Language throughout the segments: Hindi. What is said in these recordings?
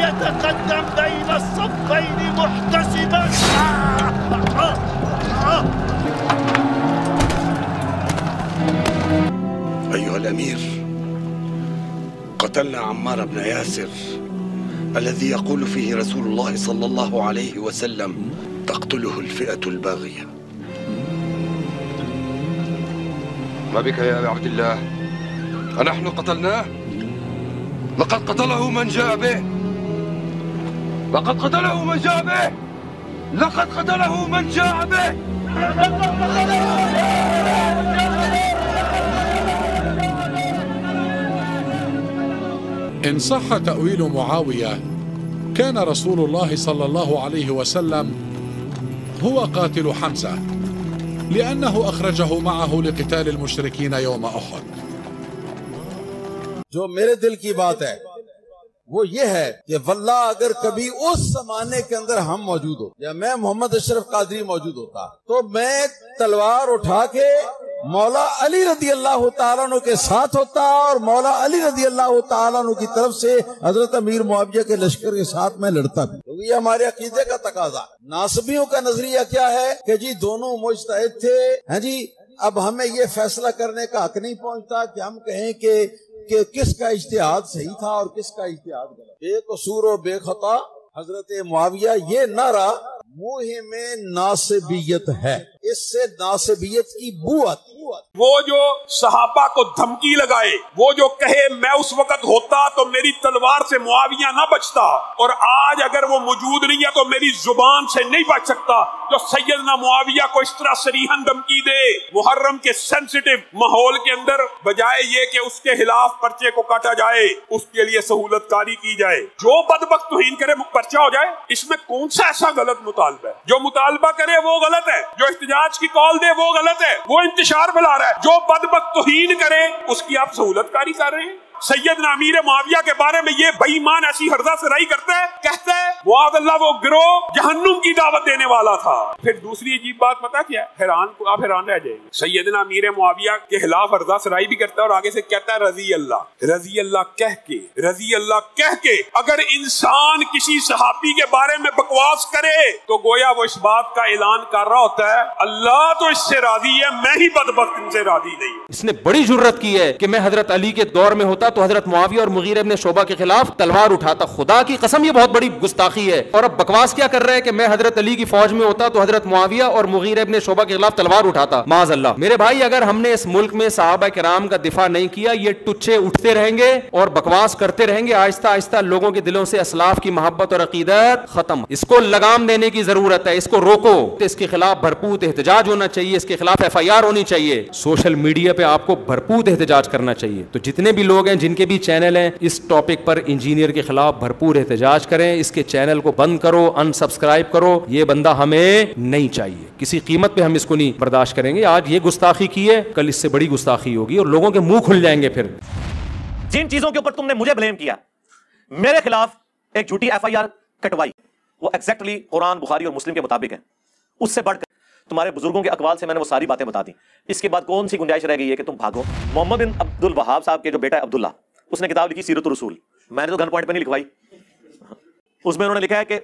يتقدم بين الصفين محتسبا أيها الأمير قتلنا عمار بن ياسر الذي يقول فيه رسول الله صلى الله عليه وسلم تقتله الفئة الباغية ما بك يا عبد الله أنحن قتلناه؟ لقد قتله من جاء به لقد قتله من جاء به لقد قتله من جاء به لقد قتله من إن صح تأويل معاوية كان رسول الله صلى الله عليه وسلم هو قاتل حمزة لأنه أخرجه معه لقتال المشركين يوم أحد جو میرے دل کی بات ہے वो ये है कि वल्ला अगर कभी उस जमाने के अंदर हम मौजूद हो या मैं मोहम्मद अशरफ कादरी मौजूद होता तो मैं तलवार उठा के मौला अली रदी अल्लाह तु के साथ होता और मौला अली रदी अल्लाह तु की तरफ से हजरत अमीर मुआविया के लश्कर के साथ मैं लड़ता था तो ये हमारे अकीदे का तकाजा नासबियों का नजरिया क्या है कि जी दोनों मुस्त थे हैं जी अब हमें ये फैसला करने का हक नहीं पहुंचता कि हम कहें कि कि किसका इश्तिहाद सही था और किसका इश्तिहाद गलत बेकसूर और बेखता हजरत मुआविया ये नारा मुहिम नासबियत है इससे नासबियत की बू वो जो सहाबा को धमकी लगाए वो जो कहे मैं उस वक्त होता तो मेरी तलवार से मुआविया ना बचता और आज अगर वो मौजूद नहीं है तो मेरी जुबान से नहीं बच सकता जो ना मुआविया को इस तरह सरीहन धमकी दे मुहर्रम के सेंसिटिव माहौल के अंदर बजाय ये कि उसके खिलाफ पर्चे को काटा जाए उसके लिए सहूलत कारी की जाए जो बदबक तोहन करे पर्चा हो जाए इसमें कौन सा ऐसा गलत मुतालबा है जो मुतालबा करे वो गलत है जो एहतजाज की कॉल दे वो गलत है वो इंतजार में रहा है जो बदबक तोहीन करे उसकी आप सहूलतकारी कर रहे हैं सैयद अमीर माविया के बारे में ये बेईमान ऐसी हरदा सराई करते हैं कहते हैं मुआद अल्लाह वो गिरोह जहन्नुम की दावत देने वाला था फिर दूसरी अजीब बात पता क्या हैरान को आप हैरान रह जाएंगे सैयदना अमीर माविया के खिलाफ हरदा सराई भी करता है और आगे से कहता है रजी अल्लाह रजी अल्लाह कह के रजी अल्लाह कह के अगर इंसान किसी सहाबी के बारे में बकवास करे तो गोया वो इस बात का ऐलान कर रहा होता है अल्लाह तो इससे राजी है मैं ही बदबक इनसे राजी नहीं इसने बड़ी जरूरत की है कि मैं हजरत अली के दौर में होता होता तो हजरत मुआविया और मुगीर ने शोबा के खिलाफ तलवार उठाता खुदा की कसम यह बहुत बड़ी गुस्ताखी है और अब बकवास क्या कर रहे है कि मैं हजरत अली की फौज में होता तो हजरत मुआविया और मुगीर ने शोबा के खिलाफ तलवार उठाता माज अल्लाह मेरे भाई अगर हमने इस मुल्क में साहबा कराम का दिफा नहीं किया ये टुच्चे उठते रहेंगे और बकवास करते रहेंगे आहिस्ता आहिस्ता लोगों के दिलों से असलाफ की मोहब्बत और अकीदत खत्म इसको लगाम देने की जरूरत है इसको रोको तो इसके खिलाफ भरपूर एहतजाज होना चाहिए इसके खिलाफ एफ आई आर होनी चाहिए सोशल मीडिया पे आपको भरपूर एहतजाज करना चाहिए तो जितने भी लोग हैं हैं जिनके भी चैनल हैं इस टॉपिक पर इंजीनियर के खिलाफ भरपूर एहतजाज करें इसके चैनल को बंद करो अनसब्सक्राइब करो ये बंदा हमें नहीं चाहिए किसी कीमत पे हम इसको नहीं बर्दाश्त करेंगे आज ये गुस्ताखी की है कल इससे बड़ी गुस्ताखी होगी और लोगों के मुंह खुल जाएंगे फिर जिन चीजों के ऊपर तुमने मुझे ब्लेम किया मेरे खिलाफ एक झूठी एफ कटवाई वो एक्जैक्टली कुरान बुखारी और मुस्लिम के मुताबिक है उससे बढ़कर तुम्हारे बुजुर्गों के अकवाल से मैंने वो सारी बातें बता दी इसके बाद कौन सी गुंजाइश रह गई है कि तुम भागो मोहम्मद बिन अब्दुल वहाब साहब के जो बेटा है अब्दुल्ला उसने किताब लिखी सीरत रसूल मैंने तो घन पॉइंट पर नहीं लिखवाई उसमें उन्होंने लिखा है कि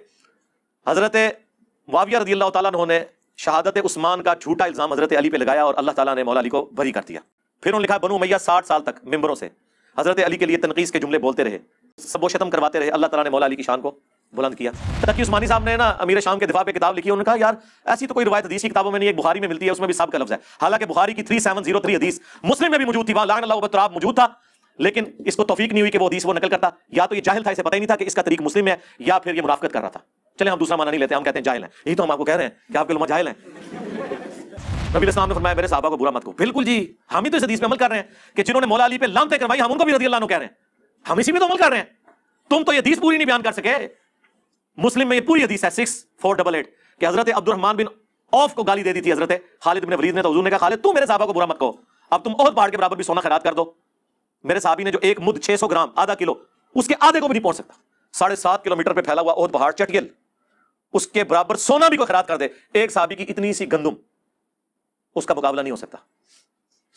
हजरत वाविया रदी अल्लाह तुम ने शहादत उस्मान का झूठा इल्ज़ाम हजरत अली पे लगाया और अल्लाह ताला ने मौला अली को बरी कर दिया फिर उन्होंने लिखा बनू मैया साठ साल तक मेम्बरों से हजरत अली के लिए तनकीस के जुमले बोलते रहे सबो शतम करवाते रहे अल्लाह ताला ने मौला अली की शान को बुलंद किया तकी उस्मानी साहब ने ना अमीर शाम के दिफा पे किताब लिखी उन्होंने कहा यार ऐसी तो कोई रवायत हदीस की किताबों में नहीं एक बुखारी में मिलती है उसमें भी साहब का लफ्ज है हालांकि बुखारी की थ्री सेवन जीरो थ्री हदीस मुस्लिम में भी मौजूद थी वहां लान मौजूद था लेकिन इसको तोफीक नहीं हुई कि वो हदीस वो नकल करता या तो ये जाहिल था इसे पता ही नहीं था कि इसका तरीक मुस्लिम है या फिर ये मुराफत कर रहा था चले हम दूसरा माना नहीं लेते हम कहते हैं जाहिल है यही तो हम आपको कह रहे हैं कि आपके लोग जाहिल हैं नबी इस्लाम ने फरमाया मेरे साहबा को बुरा मत को बिल्कुल जी हम ही तो इस हदीस पे अमल कर रहे हैं कि जिन्होंने मौला अली पे लानते करवाई हम उनको भी रजी अल्लाह कह रहे हैं हम इसी में तो अमल कर रहे हैं तुम तो ये हदीस पूरी नहीं बयान कर सके मुस्लिम में ये पूरी हदीस है सिक्स फोर डबल एट कि हजरत अब्दुलरहमान बिन औफ को गाली दे दी थी हजरत खालिद बिन वरीद ने तो हजूर ने कहा खालिद तू मेरे साहबा को बुरा मत कहो अब तुम बहुत पहाड़ के बराबर भी सोना खैरात कर दो मेरे साहबी ने जो एक मुद 600 ग्राम आधा किलो उसके आधे को भी नहीं पहुंच सकता साढ़े सात किलोमीटर पर फैला हुआ ओहद पहाड़ चटगिल उसके बराबर सोना भी को खराब कर दे एक साहबी की इतनी सी गंदुम उसका मुकाबला नहीं हो सकता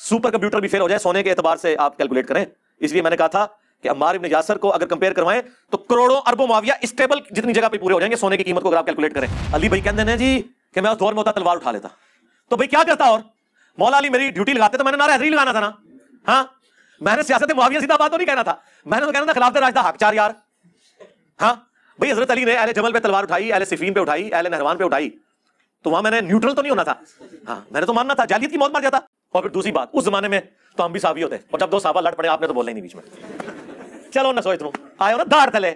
सुपर कंप्यूटर भी फेल हो जाए सोने के एतबार से आप कैलकुलेट करें इसलिए मैंने कहा था कि अमार इब्न यासर को अगर कंपेयर करवाएं तो करोड़ों अरबों माविया स्टेबल जितनी जगह पे पूरे हो जाएंगे सोने की कीमत को अगर आप कैलकुलेट करें अली भाई कहते हैं जी कि मैं उस दौर में होता तलवार उठा लेता तो भाई क्या करता और मौला अली मेरी ड्यूटी लगाते तो मैंने नारा हजरी लगाना था ना हाँ मैंने सियासत माविया सीधा बात तो नहीं कहना था मैंने तो कहना था खिलाफ राजदा हक चार यार हाँ भाई हजरत अली ने अहले जमल पे तलवार उठाई अहले सिफीन पे उठाई अहले नहरवान पे उठाई तो वहां मैंने न्यूट्रल तो नहीं होना था हाँ मैंने तो मानना था जालियत की मौत मर जाता और फिर दूसरी बात उस जमाने में तो हम भी साफी होते और जब दो साफा लड़ पड़े आपने तो बोलना ही नहीं बीच में चलो ना सोच तुम आयो ना दार थले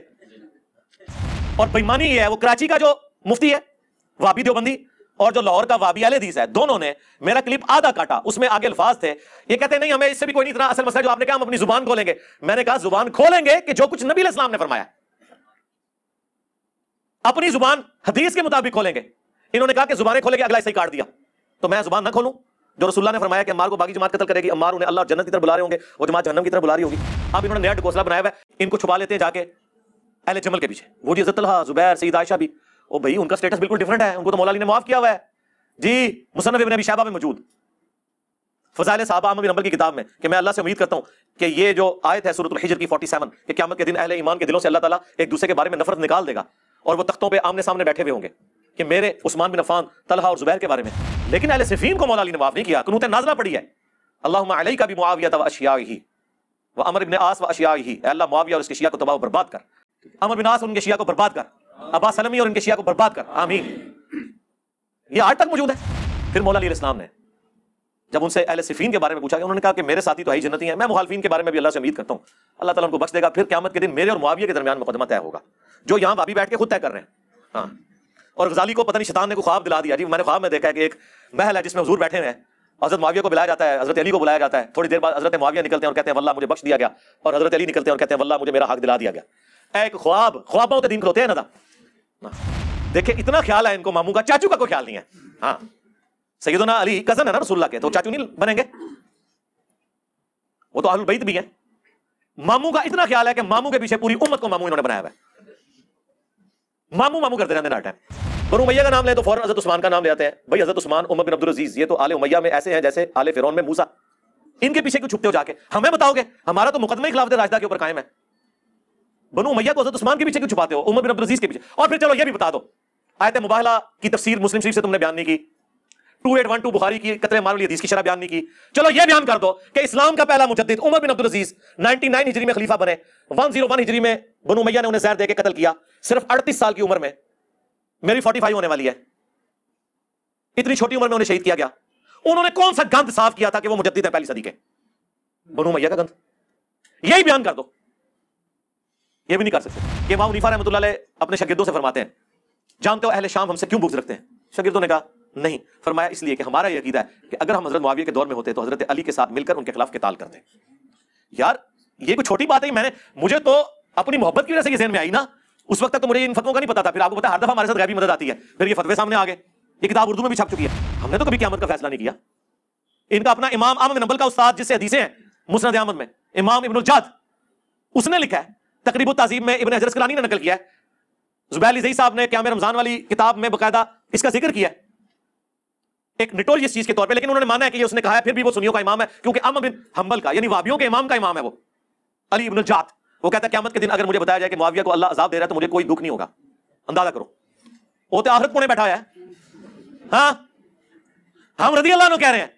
और बेईमानी ये है वो कराची का जो मुफ्ती है वापी देवबंदी और जो लाहौर का वाबी अलीदीस है दोनों ने मेरा क्लिप आधा काटा उसमें आगे अल्फाज थे ये कहते नहीं हमें इससे भी कोई नहीं इतना असल मसला जो आपने कहा हम अपनी जुबान खोलेंगे मैंने कहा जुबान खोलेंगे कि जो कुछ नबी इस्लाम ने फरमाया अपनी जुबान हदीस के मुताबिक खोलेंगे इन्होंने कहा कि जुबानें खोलेंगे अगला ऐसे ही काट दिया तो मैं जुबान ना खोलूं जो रसुल्ला ने फरमाया कि अमार को बाकी जमात कतल करेगी अमार उन्हें अल्लाह जन्नत की तरफ बुला रहे होंगे और जमात जन्म की तरफ बुला रही होगी अब इन्होंने नया घोसला बनाया हुआ है इनको छुपा लेते हैं जाके अहले जमल के पीछे वो जी हजरतल्हा जुबैर सईद आयशा भी ओ भाई उनका स्टेटस बिल्कुल डिफरेंट है उनको तो मौलाली ने माफ किया हुआ है जी मुसनफ़ इबन अभी शाबा में मौजूद फजाइल साहबा अमिन नंबर की किताब में कि मैं अल्लाह से उम्मीद करता हूँ कि ये जो आयत है सूरत हिजर की 47 कि क्या के दिन अहले ईमान के दिलों से अल्लाह ताला एक दूसरे के बारे में नफरत निकाल देगा और वो तख्तों पे आमने सामने बैठे हुए होंगे कि मेरे उस्मान बिन अफान तलहा और जुबैर के बारे में लेकिन अल सिफीन को मौला अली ने माफ नहीं किया कनूत नाजला पड़ी है अल्लाह का भी मुआविया व अशिया ही व अमर बिन आस व अशिया ही अल्लाह मुआविया और उसके शिया को तबाह बर्बाद कर अमर बिन आस उनके शिया को बर्बाद कर अब्बास सलमी और उनके शिया को बर्बाद कर आमीन ये आज तक मौजूद है फिर मौला अली इस्लाम ने जब उनसे अहल सिफीन के बारे में पूछा उन्होंने कहा कि मेरे साथी तो आई जन्नती है मैं मुखालफिन के बारे में भी अल्लाह से उम्मीद करता हूँ अल्लाह ताला उनको बख्श देगा फिर क्यामत के दिन मेरे और मुआविया के दरमियान मुकदमा तय होगा जो यहाँ भाभी बैठ के खुद तय कर रहे हैं हाँ और गजाली को पता नहीं शैतान ने को ख्वाब दिला दिया जी मैंने ख्वाब में देखा है कि एक महल है जिसमें हजूर बैठे हैं हजरत माविया को बुलाया जाता है हजरत अली को बुलाया जाता है थोड़ी देर बाद हजरत माविया निकलते हैं और कहते हैं वल्ला मुझे बख्श दिया गया और हजरत अली निकलते हैं और कहते हैं वल्ला मुझे मेरा हक दिला दिया गया एक ख्वाब ख्वाबों के दिन होते हैं ना देखिए इतना ख्याल है इनको मामू का चाचू का कोई ख्याल नहीं है हाँ सैदना अली कजन है ना रसुल्ला के तो चाचू नहीं बनेंगे वो तो आलू बैद भी है मामू का इतना ख्याल है कि मामू के पीछे पूरी उम्मत को मामू इन्होंने बनाया हुआ है मामू मामू करते रहते नाटक और उमैया का नाम ले तो फौरन हजरत उस्मान का नाम ले आते हैं भाई हजरत उस्मान उमर बिन अब्दुल अजीज ये तो आले उमैया में ऐसे हैं जैसे आले फिरौन में मूसा इनके पीछे क्यों छुपते हो जाके हमें बताओगे हमारा तो मुकदमे खिलाफ राजदा के ऊपर कायम है बनू उमैया को हजरत उस्मान के पीछे क्यों छुपाते हो उमर बिन अब्दुल अजीज के पीछे और फिर चलो ये भी बता दो आयत मुबाहला की तफसीर मुस्लिम शरीफ से तुमने बयान नहीं की two eight one two Bukhari की कतरे मार हदीस की शराब बयान नहीं की चलो ये बयान कर दो कि इस्लाम का पहला मुजद्द उमर बिन अब्दुल अजीज 99 हिजरी में खलीफा बने 101 हिजरी में बनू मैया ने उन्हें जहर देकर कत्ल किया सिर्फ 38 साल की उम्र में मेरी 45 होने वाली है इतनी छोटी उम्र में उन्हें शहीद किया गया उन्होंने कौन सा गंध साफ किया था कि वो मुजद्दिद है पहली सदी के बनू मैया का गंध यही बयान कर दो ये भी नहीं कर सकते कि इमाम उनीफा रहमतुल्लाह अपने शगिर्दों से फरमाते हैं जानते हो अहले शाम हमसे क्यों बुग्ज रखते हैं शगिर्दों ने कहा नहीं फरमाया इसलिए कि हमारा यह अकीदा है कि अगर हम हजरत मुआविया के दौर में होते तो हजरत अली के साथ मिलकर उनके खिलाफ किताल करते यार ये कोई छोटी बात है मैंने मुझे तो अपनी मोहब्बत की वजह से जहन में आई ना उस वक्त तक तो मुझे इन फतवों का नहीं पता था फिर आपको पता हर दफा हमारे साथ गैबी मदद आती है फिर ये फतवे सामने आ गए ये किताब उर्दू में भी छप चुकी है हमने तो कभी क्यामत का फैसला नहीं किया इनका अपना इमाम अहमद नंबल का उस्ताद जिससे हदीसे हैं मुसनद अहमद में इमाम इबन जाद उसने लिखा है तकरीबो तहजीब में इबन हजरत कलानी ने नकल किया है जुबैली जई साहब ने क्या रमजान वाली किताब में बकायदा इसका जिक्र किया है एक निटोल निटोरियस चीज के तौर पे लेकिन उन्होंने माना है कि ये उसने कहा है फिर भी वो सुनियों का इमाम है क्योंकि अम बिन हम्बल का यानी वाबियों के इमाम का इमाम है वो अली इब्न जात वो कहता है क्यामत के दिन अगर मुझे बताया जाए कि मुआविया को अल्लाह अजाब दे रहा है तो मुझे कोई दुख नहीं होगा अंदाजा करो वो तो आखिरत पुणे बैठा है हाँ हम रजी अल्लाह कह रहे हैं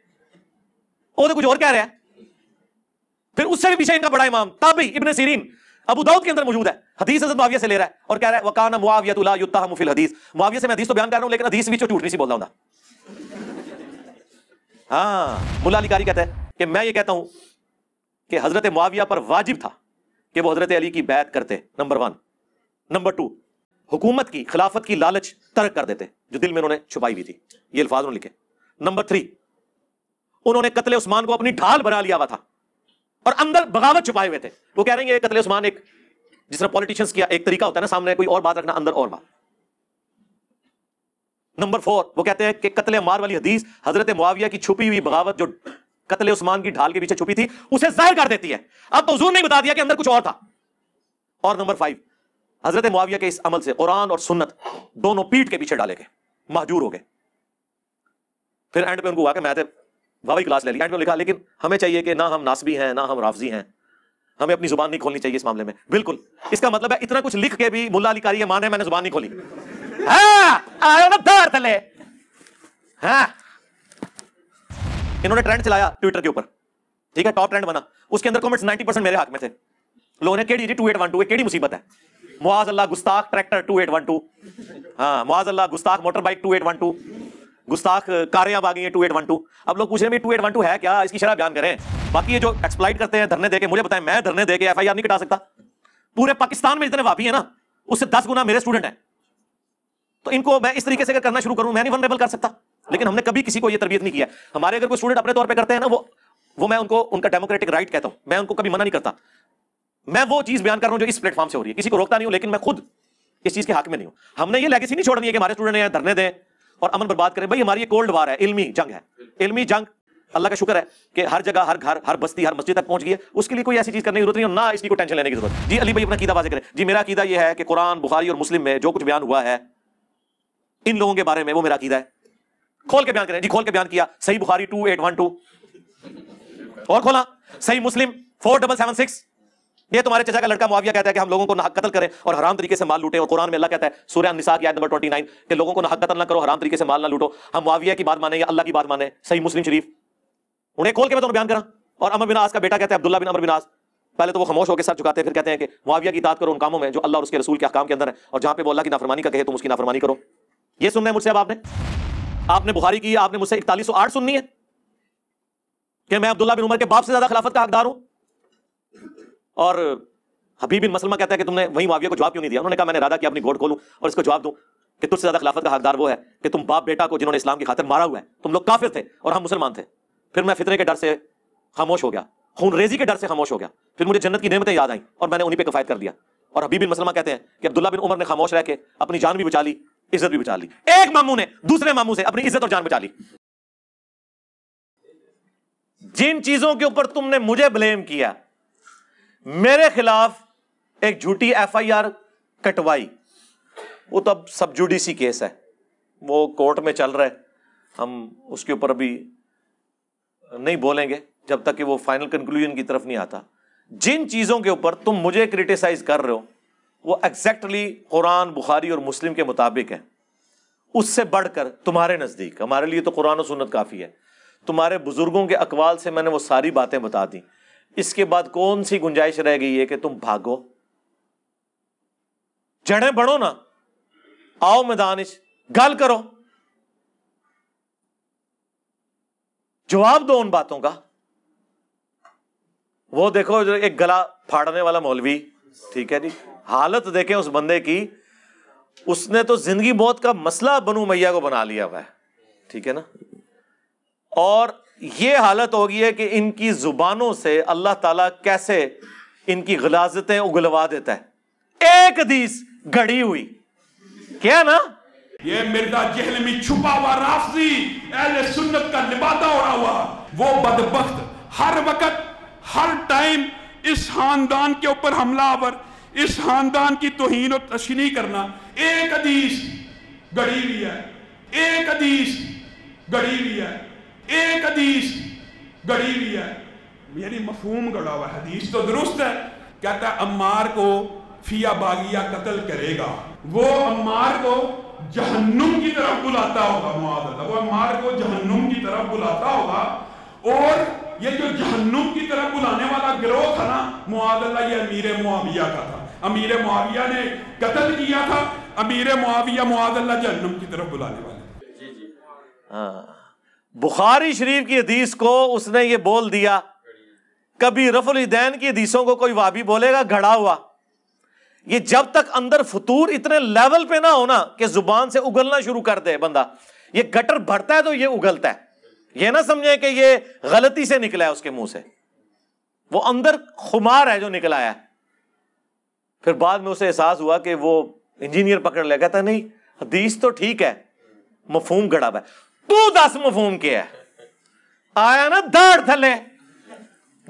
वो तो कुछ और कह रहे हैं फिर उससे भी पीछे इनका बड़ा इमाम ताबी इब्न सीरीन अबू दाऊद के अंदर मौजूद है हदीस हजरत मुआविया से ले रहा है और कह रहा है वकाना मुआविया तुला युद्धा मुफिल हदीस मुआविया से मैं हदीस तो बयान कर रहा हूं लेकिन हदीस भी झूठ नहीं सी बोल रहा हूं हाँ मुला कहता है कि मैं ये कहता हूं कि हजरत मुआविया पर वाजिब था कि वो हजरत अली की बैत करते नंबर वन नंबर टू हुकूमत की खिलाफत की लालच तर्क कर देते जो दिल में उन्होंने छुपाई हुई थी ये अल्फाज उन्होंने लिखे नंबर थ्री उन्होंने कतले उस्मान को अपनी ढाल बना लिया हुआ था और अंदर बगावत छुपाए हुए थे वो कह रहे हैं कतले उस्मान एक जिस तरह पॉलिटिशियंस किया एक तरीका होता है ना सामने कोई और बात रखना अंदर और बात नंबर फोर वो कहते हैं कि कतले मार वाली हदीस हजरत मुआविया की छुपी हुई बगावत जो कतले उस्मान की ढाल के पीछे छुपी थी उसे जाहिर कर देती है अब तो हजूर ने बता दिया कि अंदर कुछ और था और नंबर फाइव हजरत मुआविया के इस अमल से कुरान और सुन्नत दोनों पीठ के पीछे डाले गए महजूर हो गए फिर एंड पे उनको हुआ कि मैं वावी तो क्लास ले ली एंड पे लिखा लेकिन हमें चाहिए कि ना हम नासबी हैं ना हम राफजी हैं हमें अपनी जुबान नहीं खोलनी चाहिए इस मामले में बिल्कुल इसका मतलब है इतना कुछ लिख के भी मुला अली कारी मान मैंने जुबान नहीं खोली थले हाँ, हाँ इन्होंने ट्रेंड चलाया ट्विटर के ऊपर ठीक है टॉप ट्रेंड बना उसके अंदर कमेंट्स 90 परसेंट मेरे हाथ में थे लोगों ने केड़ी टू एट वन टू केड़ी मुसीबत है मुआज अल्लाह गुस्ताख tractor two eight one two हाँ मुआज अल्लाह गुस्ताख motor bike two eight one two गुस्ताख कारें अब आ गई हैं टू एट वन टू अब लोग पूछ रहे हैं टू एट वन टू है क्या इसकी शराब बयान करें बाकी ये जो एक्सप्लाइट करते हैं धरने देके मुझे बताएं मैं धरने देके एफआईआर नहीं कटा सकता पूरे पाकिस्तान में जितने वापी है ना उससे दस गुना मेरे स्टूडेंट हैं तो इनको मैं इस तरीके से अगर करना शुरू करूं मैं नहीं वनरेबल कर सकता लेकिन हमने कभी किसी को यह तरबियत नहीं किया हमारे अगर कोई स्टूडेंट अपने तौर पर करते हैं ना वो वो मैं उनको उनका डेमोक्रेटिक राइट कहता हूं मैं उनको कभी मना नहीं करता मैं वो चीज बयान कर रहा हूं जो इस प्लेटफॉर्म से हो रही है किसी को रोकता नहीं हूं लेकिन मैं खुद इस चीज के हक में नहीं हूं हमने ये लेगेसी नहीं छोड़नी है कि हमारे स्टूडेंट यहाँ धरने दें और अमन बर्बाद करें भाई हमारी ये कोल्ड वार है इल्मी जंग है इल्मी जंग अल्लाह का शुक्र है कि हर जगह हर घर हर बस्ती हर मस्जिद तक पहुंच गई है उसके लिए कोई ऐसी चीज करने की जरूरत नहीं और ना इसकी कोई टेंशन लेने की जरूरत जी अली भाई अपना कीदा वाजे करें जी मेरा कीदा यह है कि कुरान बुखारी और मुस्लिम में जो कुछ बयान हुआ है इन लोगों के बारे में वो मेरा अकीदा है खोल के बयान करें जी खोल के बयान किया सही Bukhari two eight one two और खोला सही Muslim four double seven six ये तुम्हारे चचा का लड़का मुआविया कहता है कि हम लोगों को नहक कतल करें और हराम तरीके से माल लूटे और कुरान में अल्लाह कहता है सूर्य निशा की आयत नंबर नाइन के लोगों को नहक कतल ना करो हराम तरीके से माल ना लूटो हम मुआविया की बात माने या अल्लाह की बात माने सही मुस्लिम शरीफ उन्हें खोल के मैं तुम्हें बयान करा और अमर बिनास का बेटा कहता है अब्दुल्ला बिन अमर बिनास पहले तो वो खामोश होकर सर चुकाते हैं फिर कहते हैं कि मुआविया की बात करो उन कामों में जो अल्लाह और उसके रसूल के अहकाम के अंदर है और जहाँ पे वो अल्लाह की नाफरमानी का कहे तुम उसकी नाफरमानी करो ये सुनना है मुझसे अब आपने आपने बुखारी की आपने मुझसे इकतालीस सौ आठ सुननी है कि मैं अब्दुल्ला बिन उमर के बाप से ज्यादा खिलाफत का हकदार हूं और हबीब बिन मसलमा कहता है कि तुमने वही माविया को जवाब क्यों नहीं दिया उन्होंने कहा मैंने राधा किया अपनी गोड खोलू और इसको जवाब दू कि तुझसे ज्यादा खिलाफत का हकदार वो है कि तुम बाप बेटा को जिन्होंने इस्लाम की खातर मारा हुआ है तुम लोग काफिर थे और हम मुसलमान थे फिर मैं फितरे के डर से खामोश हो गया खून रेजी के डर से खामोश हो गया फिर मुझे जन्नत की नियमतें याद आई और मैंने उन्हीं पर कफायत कर दिया और हबीब बिन मसलमा कहते हैं कि अब्दुल्ला बिन उमर ने खामोश रह के अपनी जान भी बचा ली इज्जत भी बचा ली एक मामू ने दूसरे मामू से अपनी इज्जत और जान बचा ली जिन चीजों के ऊपर तुमने मुझे ब्लेम किया मेरे खिलाफ एक झूठी एफआईआर कटवाई वो तो अब सब जुडिसी केस है वो कोर्ट में चल रहा है हम उसके ऊपर अभी नहीं बोलेंगे जब तक कि वो फाइनल कंक्लूजन की तरफ नहीं आता जिन चीजों के ऊपर तुम मुझे क्रिटिसाइज कर रहे हो वो एग्जैक्टली कुरान बुखारी और मुस्लिम के मुताबिक है उससे बढ़कर तुम्हारे नज़दीक हमारे लिए तो कुरान और सुन्नत काफ़ी है तुम्हारे बुज़ुर्गों के अकवाल से मैंने वो सारी बातें बता दी इसके बाद कौन सी गुंजाइश रह गई है कि तुम भागो जड़ें बढ़ो ना आओ मैदानिश गल करो जवाब दो उन बातों का वो देखो जो एक गला फाड़ने वाला मौलवी ठीक है जी हालत देखें उस बंदे की उसने तो जिंदगी मौत का मसला बनू मैया को बना लिया हुआ है ठीक है ना और ये हालत हो गई है कि इनकी जुबानों से अल्लाह ताला कैसे इनकी गलाजतें उगलवा देता है एक दीस घड़ी हुई क्या ना ये मिर्जा में छुपा हुआ राफी अहले सुन्नत का लिबादा उड़ा हुआ वो बदबख्त हर वक्त हर टाइम इस खानदान के ऊपर हमलावर इस खानदान की तोहन और तशनी करना एक अदीस गड़ी हुई है एक अदीस गड़ी हुई है एक अदीस गड़ी हुई है यानी मफहूम गड़ा हुआ हदीस तो दुरुस्त है कहता है अम्मार को फिया बागिया कत्ल करेगा वो अम्मार को जहन्नुम की तरफ बुलाता होगा मुआवजा वो अम्मार को जहन्नुम की तरफ बुलाता होगा और ये जो जहन्नुम की तरफ बुलाने वाला गिरोह था ना मुआवजा ये अमीर मुआविया का था अमीर मुआविया ने कतल किया था अमीर मुआविया मुआदल्ला जहन्नुम की तरफ बुलाने वाले हाँ। बुखारी शरीफ की हदीस को उसने ये बोल दिया कभी रफुलदैन की हदीसों को कोई वाबी बोलेगा घड़ा हुआ ये जब तक अंदर फतूर इतने लेवल पे ना हो ना कि जुबान से उगलना शुरू कर दे बंदा ये गटर भरता है तो ये उगलता है ये ना समझे कि ये गलती से निकला है उसके मुंह से वो अंदर खुमार है जो निकला है फिर बाद में उसे एहसास हुआ कि वो इंजीनियर पकड़ लिया कहता नहीं हदीस तो ठीक है मफहूम गड़ा है तू दस मफहूम के है आया ना दर्द थले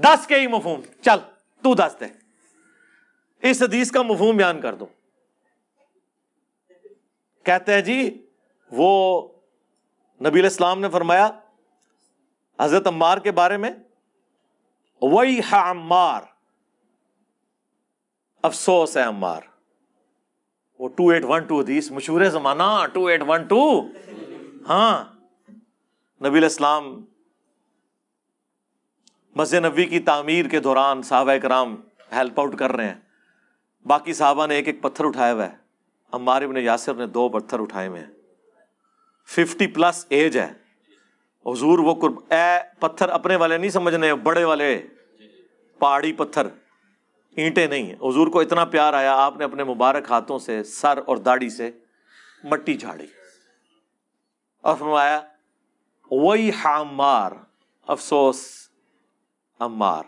दस के ही मफहूम चल तू दस दे इस हदीस का मफहूम बयान कर दो कहते हैं जी वो नबी इस्लाम ने फरमाया हजरत अम्मार के बारे में वही अम्मार अफसोस है अम्मार वो टू एट वन टू हदीस मशहूर जमाना टू एट वन टू हाँ नबी इस्लाम मस्जिद नबी की तामीर के दौरान साहबा कराम हेल्प आउट कर रहे हैं बाकी साहबा ने एक एक पत्थर उठाया हुआ है अम्मार इबन यासिर ने दो पत्थर उठाए हुए हैं फिफ्टी प्लस एज है हजूर वो कुर्ब ए पत्थर अपने वाले नहीं समझने बड़े वाले पहाड़ी पत्थर ईंटें नहीं हैं हजूर को इतना प्यार आया आपने अपने मुबारक हाथों से सर और दाढ़ी से मट्टी झाड़ी और फरमाया वही हामार अफसोस अम्मार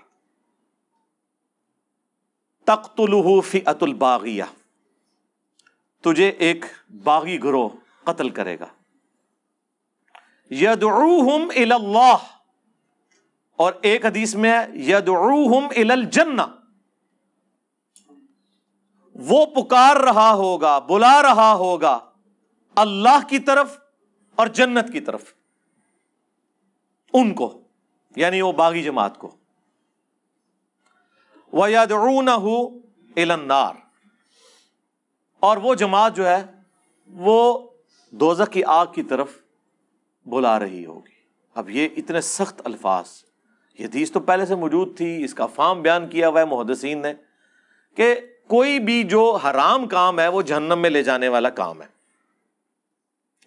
तख्तलहू अतुल बागिया तुझे एक बागी गुरोह कत्ल करेगा यदरूहम इलाह और एक हदीस में है यदरूहम इलल जन्ना वो पुकार रहा होगा बुला रहा होगा अल्लाह की तरफ और जन्नत की तरफ उनको यानी वो बागी जमात को हो इलन्नार और वो जमात जो है वो दोजक की आग की तरफ बुला रही होगी अब ये इतने सख्त अल्फाज ये हदीस तो पहले से मौजूद थी इसका फार्म बयान किया हुआ है मुहदसिन ने कि कोई भी जो हराम काम है वो जहन्नम में ले जाने वाला काम है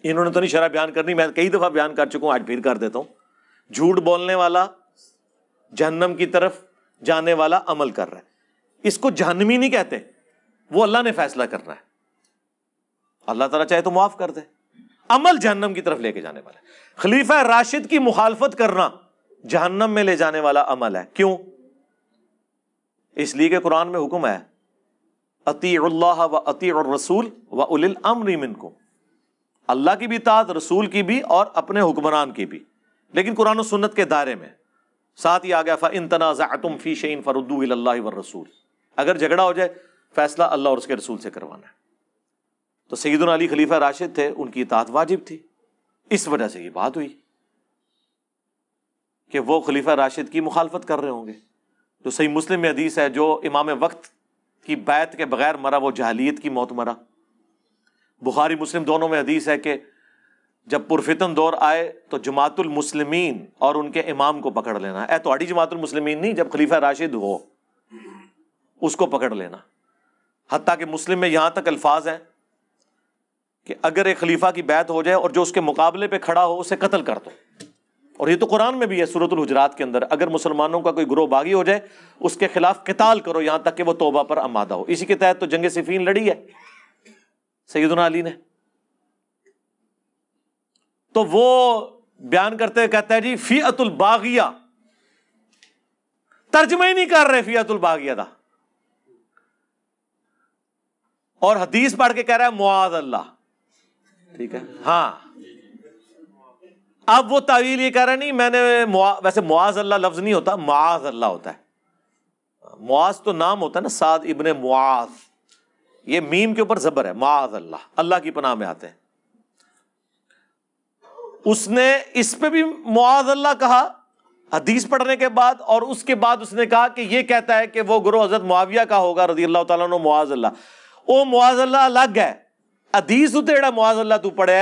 इन्होंने तो नहीं शराब बयान करनी मैं कई दफा बयान कर चुका हूं आज फिर कर देता हूं झूठ बोलने वाला जहन्नम की तरफ जाने वाला अमल कर रहा है इसको जहनमी नहीं कहते वो अल्लाह ने फैसला करना है अल्लाह तला चाहे तो माफ कर दे अमल जहन्नम की तरफ लेके जाने वाला है खलीफा राशिद की मुखालफत करना जहन्नम में ले जाने वाला अमल है क्यों इसलिए कि कुरान में हुक्म है अतील्ला व अती और रसूल व उलिल अमरी मिनकुम अल्लाह की भी इतात रसूल की भी और अपने हुक्मरान की भी लेकिन कुरान सुन्नत के दायरे में साथ ही आ गया फ़ा इन तनाज़ातम फ़ी शैन फ़रुद्दू व रसूल अगर झगड़ा हो जाए फैसला अल्लाह और उसके रसूल से करवाना है तो सईदन अली खलीफा राशिद थे उनकी इतात वाजिब थी इस वजह से ये बात हुई कि वो खलीफा राशिद की मुखालफत कर रहे होंगे जो सही मुस्लिम में हदीस है जो इमाम वक्त कि बैत के बगैर मरा वो जहलीत की मौत मरा बुखारी मुस्लिम दोनों में हदीस है कि जब पुरफितन दौर आए तो जमातुल मुस्लिमीन और उनके इमाम को पकड़ लेना है तो जमातुल मुस्लिमीन नहीं जब खलीफा राशिद हो उसको पकड़ लेना हती कि मुस्लिम में यहां तक अल्फाज हैं कि अगर एक खलीफा की बैत हो जाए और जो उसके मुकाबले पर खड़ा हो उसे कतल कर दो और ये तो कुरान में भी है सूरत हजरात के अंदर अगर मुसलमानों का कोई ग्रोह बागी हो जाए उसके खिलाफ किताल करो यहां तक कि वो तोबा पर अमादा हो इसी के तहत तो जंग सिफीन लड़ी है सैदना अली ने तो वो बयान करते हुए कहता है जी अतुल बागिया तर्जमा ही नहीं कर रहे अतुल बागिया था और हदीस पढ़ के कह रहा है मुआज अल्लाह ठीक है हाँ अब वो तावील ये कह रहा नहीं मैंने मुआ, वैसे मुआज अल्लाह लफ्ज नहीं होता मुआज अल्लाह होता है मुआज तो नाम होता है ना साद इबन मुआज ये मीम के ऊपर जबर है मुआज अल्लाह अल्लाह की पनाह में आते हैं उसने इस पे भी मुआज अल्लाह कहा हदीस पढ़ने के बाद और उसके बाद उसने कहा कि ये कहता है कि वो गुरु हजरत मुआविया का होगा रजी अल्लाह तुआज अल्लाह वो अल्लाह अलग है हदीस मुआज अल्लाह तू पढ़े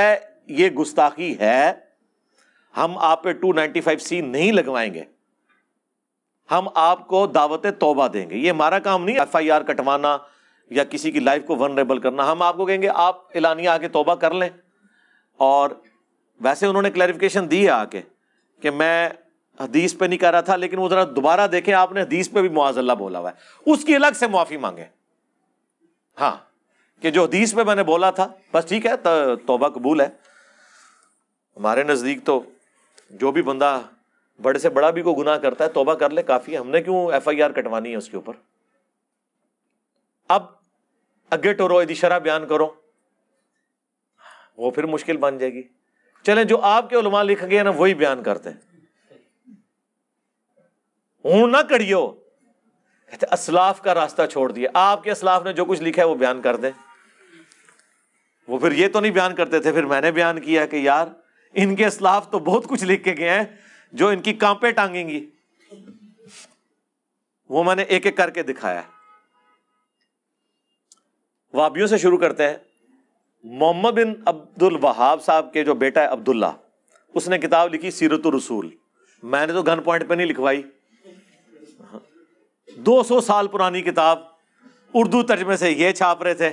ये गुस्ताखी है हम आप पे 295 सी नहीं लगवाएंगे हम आपको दावत तोबा देंगे ये हमारा काम नहीं एफ आई आर कटवाना या किसी की लाइफ को वनरेबल करना हम आपको कहेंगे आप एलानिया आके तोबा कर लें और वैसे उन्होंने क्लैरिफिकेशन दी है आके कि मैं हदीस पे नहीं कर रहा था लेकिन वो जरा दोबारा देखें आपने हदीस पे भी मुआजल्ला बोला हुआ है उसकी अलग से मुआफ़ी मांगे हाँ कि जो हदीस पे मैंने बोला था बस ठीक है तो तोबा कबूल है हमारे नज़दीक तो जो भी बंदा बड़े से बड़ा भी को गुनाह करता है तोबा कर ले काफी है हमने क्यों एफ आई आर कटवानी है उसके ऊपर अब अगे टोरो शरा बयान करो वो फिर मुश्किल बन जाएगी चले जो आपके उलमा लिख गए ना वही बयान करते हैं हूं ना करियो कहते असलाफ का रास्ता छोड़ दिया आपके असलाफ ने जो कुछ लिखा है वो बयान कर दे वो फिर ये तो नहीं बयान करते थे फिर मैंने बयान किया कि यार इनके असलाफ तो बहुत कुछ लिख के गए हैं जो इनकी कांपे टांगेंगी वो मैंने एक एक करके दिखाया है वाबियों से शुरू करते हैं मोहम्मद बिन अब्दुल वहाब साहब के जो बेटा है अब्दुल्ला उसने किताब लिखी सीरत रसूल मैंने तो गन पॉइंट पे नहीं लिखवाई 200 साल पुरानी किताब उर्दू तर्जमे से ये छाप रहे थे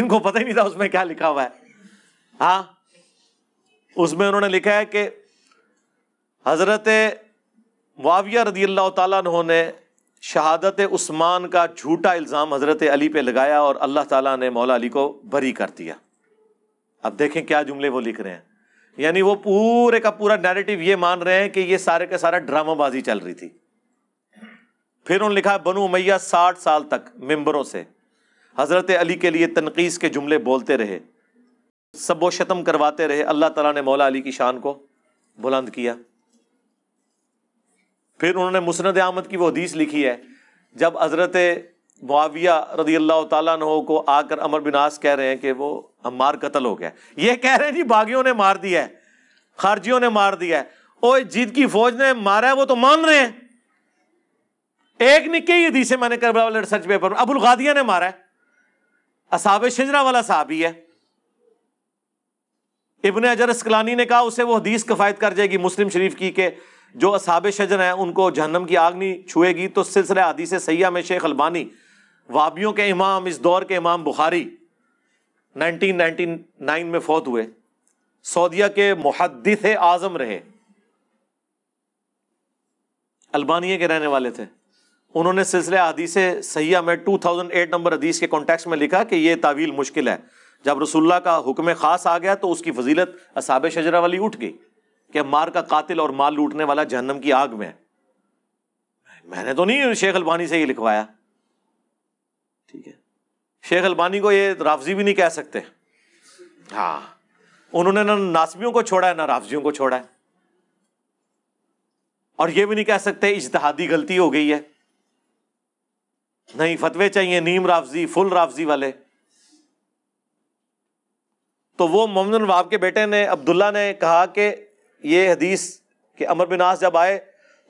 इनको पता ही नहीं था उसमें क्या लिखा हुआ है हाँ उसमें उन्होंने लिखा है कि हज़रत वाविया रदी अल्लाह तह ने शहादत उस्मान का झूठा इल्ज़ाम हज़रत अली पे लगाया और अल्लाह ताला ने मौला अली को बरी कर दिया अब देखें क्या जुमले वो लिख रहे हैं यानी वो पूरे का पूरा नैरेटिव ये मान रहे हैं कि ये सारे का सारा ड्रामाबाजी चल रही थी फिर उन्होंने लिखा बनु मैया साठ साल तक मेम्बरों से हज़रत अली के लिए तनकीस के जुमले बोलते रहे सब वो शतम करवाते रहे अल्लाह तला ने मौला अली की शान को बुलंद किया फिर उन्होंने मुसनद अहमद की वो हदीस लिखी है जब हज़रत मुआविया रदी अल्लाह तु को आकर अमर बिनास कह रहे हैं कि वो हमार कत्ल हो गया ये कह रहे हैं जी बागियों ने मार दिया है खारजियों ने मार दिया है ओ जीत की फौज ने मारा है वो तो मान रहे हैं एक निके ही हदीसें मैंने कर वाले रिसर्च पेपर अबुल गादिया ने मारा है असाब शिजरा वाला साहब ही है इबन अजर असकलानी ने कहा उसे वो हदीस कफायत कर जाएगी मुस्लिम शरीफ की के जो असाब शजन है उनको जहनम की आग नहीं छुएगी तो सिलसिला हदीस सयाह में शेख अलबानी वाबियों के इमाम इस दौर के इमाम बुखारी 1999 में फौत हुए सऊदिया के मुहदस आजम रहे अल्बानिया के रहने वाले थे उन्होंने सिलसिले हदीस सयाह में 2008 नंबर हदीस के कॉन्टेक्स्ट में लिखा कि ये तावील मुश्किल है जब रसुल्ला का हुक्म खास आ गया तो उसकी फजीलत असाब शजरा वाली उठ गई कि मार का कातिल और माल लूटने वाला जहनम की आग में है मैंने तो नहीं शेख अलबानी से ही लिखवाया ठीक है शेख अलबानी को ये राफजी भी नहीं कह सकते हाँ उन्होंने ना नासमियों को छोड़ा है ना राफजियों को छोड़ा है और यह भी नहीं कह सकते इजतहादी गलती हो गई है नहीं फतवे चाहिए नीम राफजी फुल राफजी वाले तो वो मोमिन वाब के बेटे ने अब्दुल्ला ने कहा कि ये हदीस कि अमर बिनास जब आए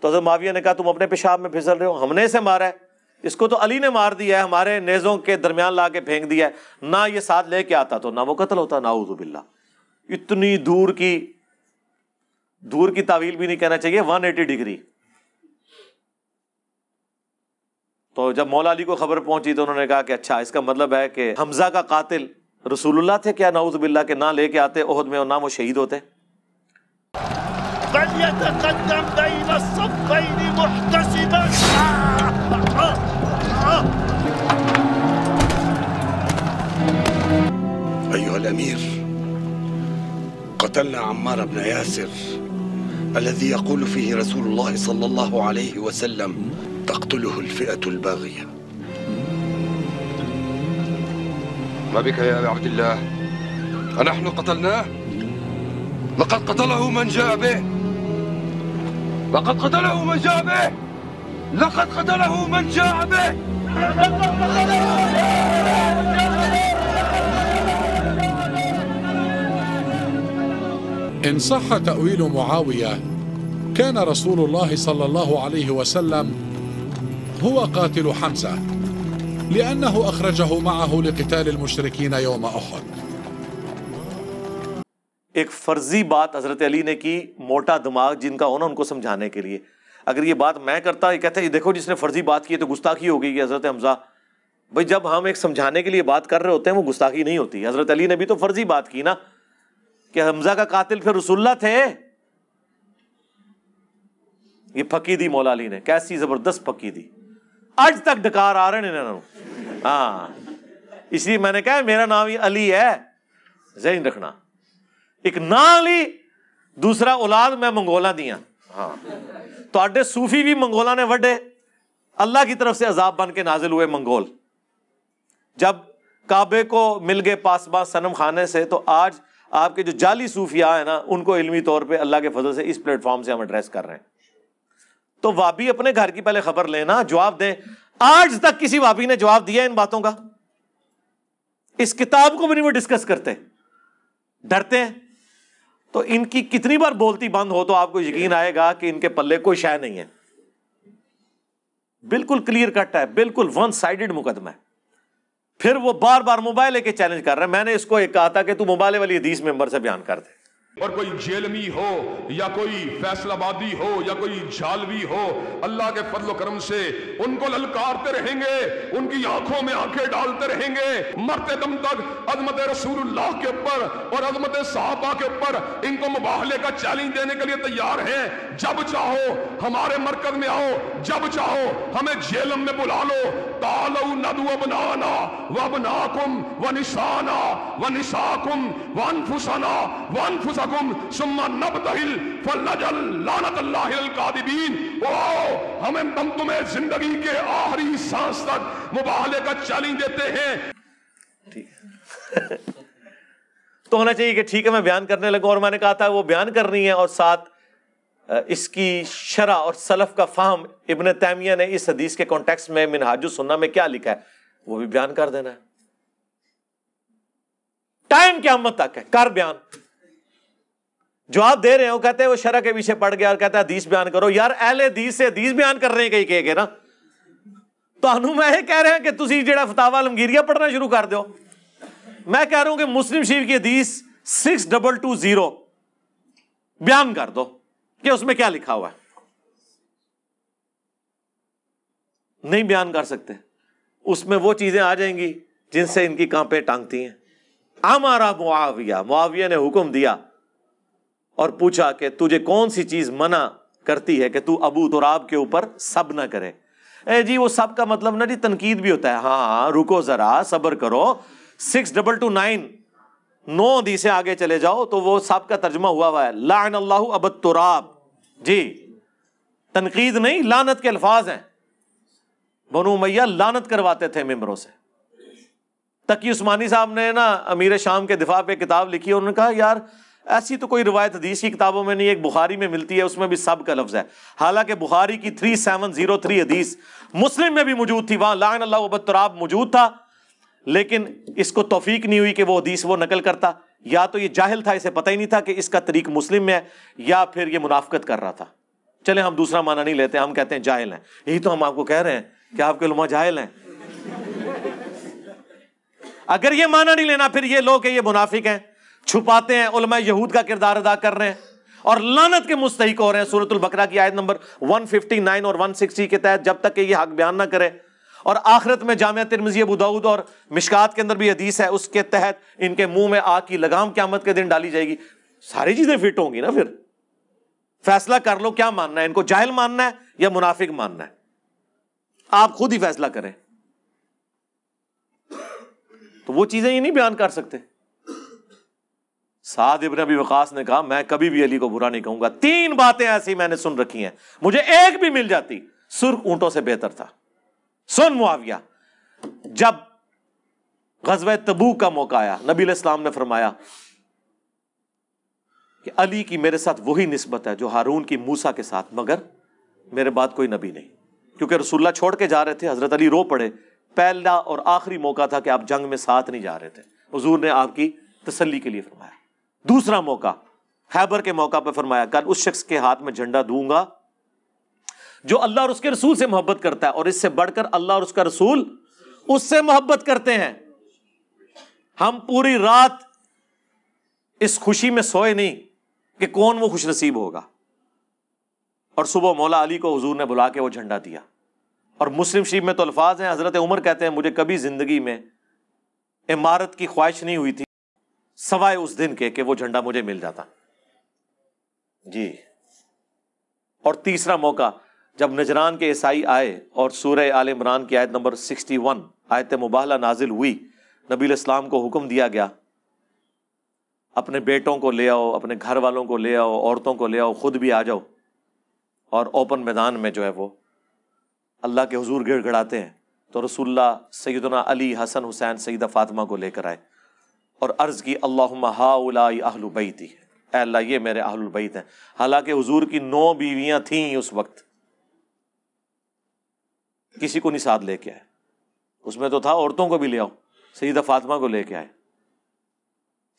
तो हजरत माविया ने कहा तुम अपने पेशाब में फिसल रहे हो हमने इसे मारा है इसको तो अली ने मार दिया है हमारे नेज़ों के दरमियान ला के फेंक दिया है ना ये साथ लेके आता तो ना वो कत्ल होता ना उजुबिल्ला इतनी दूर की दूर की तावील भी नहीं कहना चाहिए एटी डिग्री तो जब मौला अली को खबर पहुंची तो उन्होंने कहा कि अच्छा इसका मतलब है कि हमजा का कातिल تھے کیا نعوذ باللہ کے نہ لے کے آتے ओहद میں اور ना वो شہید ہوتے أيها الأمير قتلنا عمار بن ياسر الذي يقول فيه رسول الله صلى الله عليه وسلم تقتله الفئة الباغية ما بك يا أبي عبد الله أنحن قتلناه لقد قتله من جاء به لقد قتله من جاء به لقد قتله من جاء به لقد قتله من جاء به إن صح تأويل معاوية كان رسول الله صلى الله عليه وسلم هو قاتل حمزة لأنه أخرجه معه لقتال المشركين يوم أحد एक फर्जी बात हजरत अली ने की मोटा दिमाग जिनका होना उनको समझाने के लिए अगर ये बात मैं करता ये कहते ये देखो जिसने फर्जी बात की है तो गुस्ताखी हो गई हज़रत हमज़ा भाई जब हम एक समझाने के लिए बात कर रहे होते हैं वो गुस्ताखी नहीं होती हज़रत अली ने भी तो फर्जी बात की ना कि हमज़ा का कातिल फिर रसुल्ला थे ये फकी दी मौला अली ने कैसी ज़बरदस्त फकी दी आज तक डकार आ रहे हैं इन्होंने हाँ इसलिए मैंने कहा मेरा नाम ही अली है जहन रखना एक ना अली दूसरा औलाद मैं मंगोला दिया हाँ तो सूफी भी मंगोला ने वडे अल्लाह की तरफ से अजाब बन के नाजिल हुए मंगोल जब काबे को मिल गए पासबा सनम खाने से तो आज आपके जो जाली सूफिया है ना उनको इलमी तौर पे अल्लाह के फजल से इस प्लेटफॉर्म से हम एड्रेस कर रहे हैं तो वाबी अपने घर की पहले खबर लेना जवाब दें आज तक किसी भाभी ने जवाब दिया इन बातों का इस किताब को भी नहीं वो डिस्कस करते डरते हैं तो इनकी कितनी बार बोलती बंद हो तो आपको यकीन आएगा कि इनके पल्ले कोई शय नहीं है बिल्कुल क्लियर कट है बिल्कुल वन साइडेड मुकदमा है फिर वो बार बार मोबाइल लेके चैलेंज कर रहे हैं मैंने इसको एक कहा था कि तू मोबाइल वाली हदीस मेंबर से बयान कर दे और कोई जेलमी हो या कोई फैसलाबादी हो या कोई झालवी हो अल्लाह के फजल करम से उनको ललकारते रहेंगे उनकी आंखों में आंखें डालते रहेंगे मरते दम तक अजमत रसूलुल्लाह के ऊपर और अजमत साहबा के ऊपर इनको मुबाहले का चैलेंज देने के लिए तैयार हैं जब चाहो हमारे मरकज में आओ जब चाहो हमें जेलम में बुला लो तालो नदू बनाना वबनाकुम व निशाना व निशाकुम वन फुसाना वन फुसा अनफुसकुम सुम्मा नबतहिल फलजल लानत अल्लाहिल कादिबीन ओ हमें हम तुम्हें जिंदगी के आखिरी सांस तक मुबाहले का चैलेंज देते हैं ठीक तो होना चाहिए कि ठीक है मैं बयान करने लगूँ और मैंने कहा था वो बयान करनी है और साथ इसकी शरा और सलफ का फाहम इबन तैमिया ने इस हदीस के कॉन्टेक्स्ट में मिनहाजु सुन्ना में क्या लिखा है वो भी बयान कर देना है टाइम क्या मत तक है कर बयान जो आप दे रहे हो कहते हैं वो शरा के पीछे पड़ गया और कहते हैं हदीस बयान करो यार अहले दीस से हदीस बयान कर रहे हैं कहीं कह के ना मैं ये कह ਕਹਿ हैं कि तुम जो ਫਤਾਵਾ आलमगीरिया पढ़ना शुरू कर दो मैं कह रहा हूं कि मुस्लिम शरीफ की हदीस सिक्स डबल टू जीरो बयान कर दो कि उसमें क्या लिखा हुआ है नहीं बयान कर सकते उसमें वो चीजें आ जाएंगी जिनसे इनकी कांपे टांगती हैं आमारा मुआविया मुआविया ने हुक्म दिया और पूछा कि तुझे कौन सी चीज मना करती है कि तू अबू तुराब के ऊपर सब ना करे ए जी वो सब का मतलब ना जी तनकीद भी होता है हाँ हाँ रुको जरा सब्र करो सिक्स डबल टू नाइन नौ दी से आगे चले जाओ तो वो सब का तर्जमा हुआ हुआ है लान अल्लाह अब तुराब जी तनकीद नहीं लानत के अल्फाज हैं बनू मैया लानत करवाते थे मेम्बरों से तकी उस्मानी साहब ने ना अमीर शाम के दिफा पे किताब लिखी और उन्होंने कहा यार ऐसी तो कोई रिवायत हदीस की किताबों में नहीं एक बुखारी में मिलती है उसमें भी सब का लफ्ज़ है हालांकि बुखारी की थ्री सेवन जीरो थ्री हदीस मुस्लिम में भी मौजूद थी वहां लाइन अल्लाह मौजूद था लेकिन इसको तोफीक नहीं हुई कि वो हदीस वो नकल करता या तो ये जाहिल था इसे पता ही नहीं था कि इसका तरीक मुस्लिम में है या फिर ये मुनाफ्त कर रहा था चले हम दूसरा माना नहीं लेते हम कहते हैं जाहिल हैं यही तो हम आपको कह रहे हैं कि आपके लुमा जाहिल हैं अगर ये माना नहीं लेना फिर ये लोग ये मुनाफिक हैं छुपाते हैं उलमा यहूद का किरदार अदा कर रहे हैं और लानत के मुस्तक हो रहे हैं सूरतुल बकरा की आयत नंबर 159 और 160 के तहत जब तक कि ये हक बयान ना करे और आखिरत में जामिया तिरमजी अबूदाऊद और मिशकात के अंदर भी हदीस है उसके तहत इनके मुंह में आग की लगाम क्यामत के दिन डाली जाएगी सारी चीजें फिट होंगी ना फिर फैसला कर लो क्या मानना है इनको जाहिल मानना है या मुनाफिक मानना है आप खुद ही फैसला करें तो वो चीजें ये नहीं बयान कर सकते साद इबन अभी वकास ने कहा मैं कभी भी अली को बुरा नहीं कहूंगा तीन बातें ऐसी मैंने सुन रखी हैं मुझे एक भी मिल जाती सुर्ख ऊंटों से बेहतर था सुन मुआविया जब गजब तबू का मौका आया नबी इस्लाम ने फरमाया कि अली की मेरे साथ वही नस्बत है जो हारून की मूसा के साथ मगर मेरे बाद कोई नबी नहीं क्योंकि रसुल्ला छोड़ के जा रहे थे हजरत अली रो पड़े पहला और आखिरी मौका था कि आप जंग में साथ नहीं जा रहे थे हजूर ने आपकी तसली के लिए फरमाया दूसरा मौका हैबर के मौका पर फरमाया कल उस शख्स के हाथ में झंडा दूंगा जो अल्लाह और उसके रसूल से मोहब्बत करता है और इससे बढ़कर अल्लाह और उसका रसूल उससे मोहब्बत करते हैं हम पूरी रात इस खुशी में सोए नहीं कि कौन वो खुश नसीब होगा और सुबह मौला अली को हजूर ने बुला के वो झंडा दिया और मुस्लिम शरीफ में तो अल्फाज हैं हजरत उमर कहते हैं मुझे कभी जिंदगी में इमारत की ख्वाहिश नहीं हुई थी सवाए उस दिन के कि वो झंडा मुझे मिल जाता जी और तीसरा मौका जब नजरान के ईसाई आए और सूर्य आल इमरान की आयत नंबर 61 आयत मुबाहला नाजिल हुई नबी इस्लाम को हुक्म दिया गया अपने बेटों को ले आओ अपने घर वालों को ले आओ औरतों को ले आओ खुद भी आ जाओ और ओपन मैदान में जो है वो अल्लाह के हजूर गिड़गड़ाते हैं तो रसुल्ला सैदना अली हसन हुसैन सईद फातमा को लेकर आए और अर्ज़ की अल्लाह हाउलाई अहलुबैती है अल्लाह ये मेरे अहलुबैत हैं हालांकि हुजूर की नौ बीवियां थीं उस वक्त किसी को नहीं साथ लेके आए उसमें तो था औरतों को भी ले आओ सईदा फातिमा को लेके आए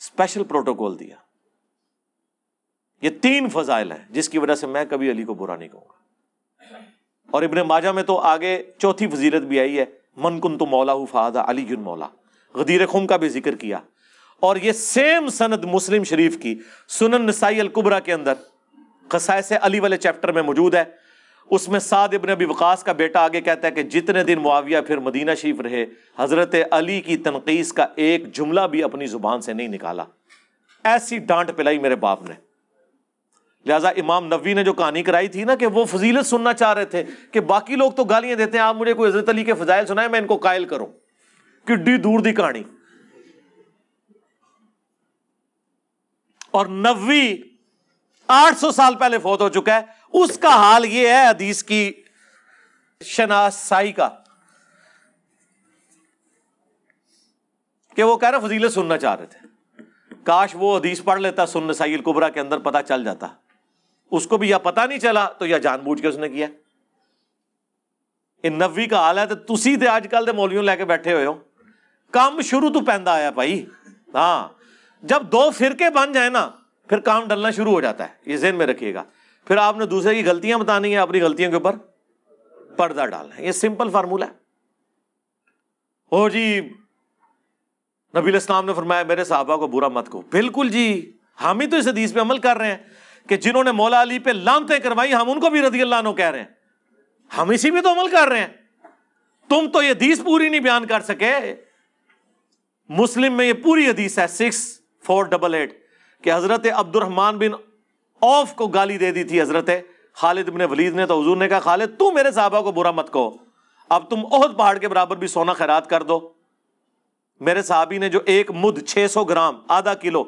स्पेशल प्रोटोकॉल दिया ये तीन फजाइल हैं जिसकी वजह से मैं कभी अली को बुरा नहीं कहूंगा और इब्ने माजा में तो आगे चौथी फजीलत भी आई है मन कुन तो मौला फादा अली मौला गदीर खुम का भी जिक्र किया और ये सेम सनद मुस्लिम शरीफ की सुनन नसाई अलकुबरा के अंदर कसाय से अली वाले चैप्टर में मौजूद है उसमें साद इबन अबी वकास का बेटा आगे कहता है कि जितने दिन मुआविया फिर मदीना शरीफ रहे हज़रत अली की तनकीस का एक जुमला भी अपनी ज़ुबान से नहीं निकाला ऐसी डांट पिलाई मेरे बाप ने लिहाजा इमाम नबी ने जो कहानी कराई थी ना कि वो फजीलत सुनना चाह रहे थे कि बाकी लोग तो गालियां देते हैं आप मुझे कोई हजरत अली के फजाइल सुनाए मैं इनको कायल करूं कि दूर दी कहानी और नबी 800 साल पहले फौत हो चुका है उसका हाल यह है अदीस की शनासाई का कि वो कह रहे फजीले सुनना चाह रहे थे काश वो अदीस पढ़ लेता सुन साइल कुबरा के अंदर पता चल जाता उसको भी या पता नहीं चला तो या जानबूझ के उसने किया नबी का हाल है तो तुम आजकल ਅੱਜ ਕੱਲ बैठे हुए हो कम शुरू तो ਹੋ आया भाई हां जब दो फिरके बन जाए ना फिर काम डलना शुरू हो जाता है ये जेन में रखिएगा फिर आपने दूसरे की गलतियां बतानी है अपनी गलतियों के ऊपर पर्दा डालना है ये सिंपल फार्मूला है ओ जी नबील इस्लाम ने फरमाया मेरे साहबा को बुरा मत को बिल्कुल जी हम ही तो इस हदीस पे अमल कर रहे हैं कि जिन्होंने मौला अली पे लामते करवाई हम उनको भी रदी अल्लाह कह रहे हैं हम इसी भी तो अमल कर रहे हैं तुम तो ये हदीस पूरी नहीं बयान कर सके मुस्लिम में ये पूरी हदीस है सिक्स फोर डबल एट कि हज़रत अब्दुलरहमान बिन औफ को गाली दे दी थी हज़रत खालिद बिन वलीद ने तो हजूर ने कहा खालिद तू मेरे साहबा को बुरा मत कहो अब तुम ओहद पहाड़ के बराबर भी सोना खैरात कर दो मेरे साहबी ने जो एक मुद 600 ग्राम आधा किलो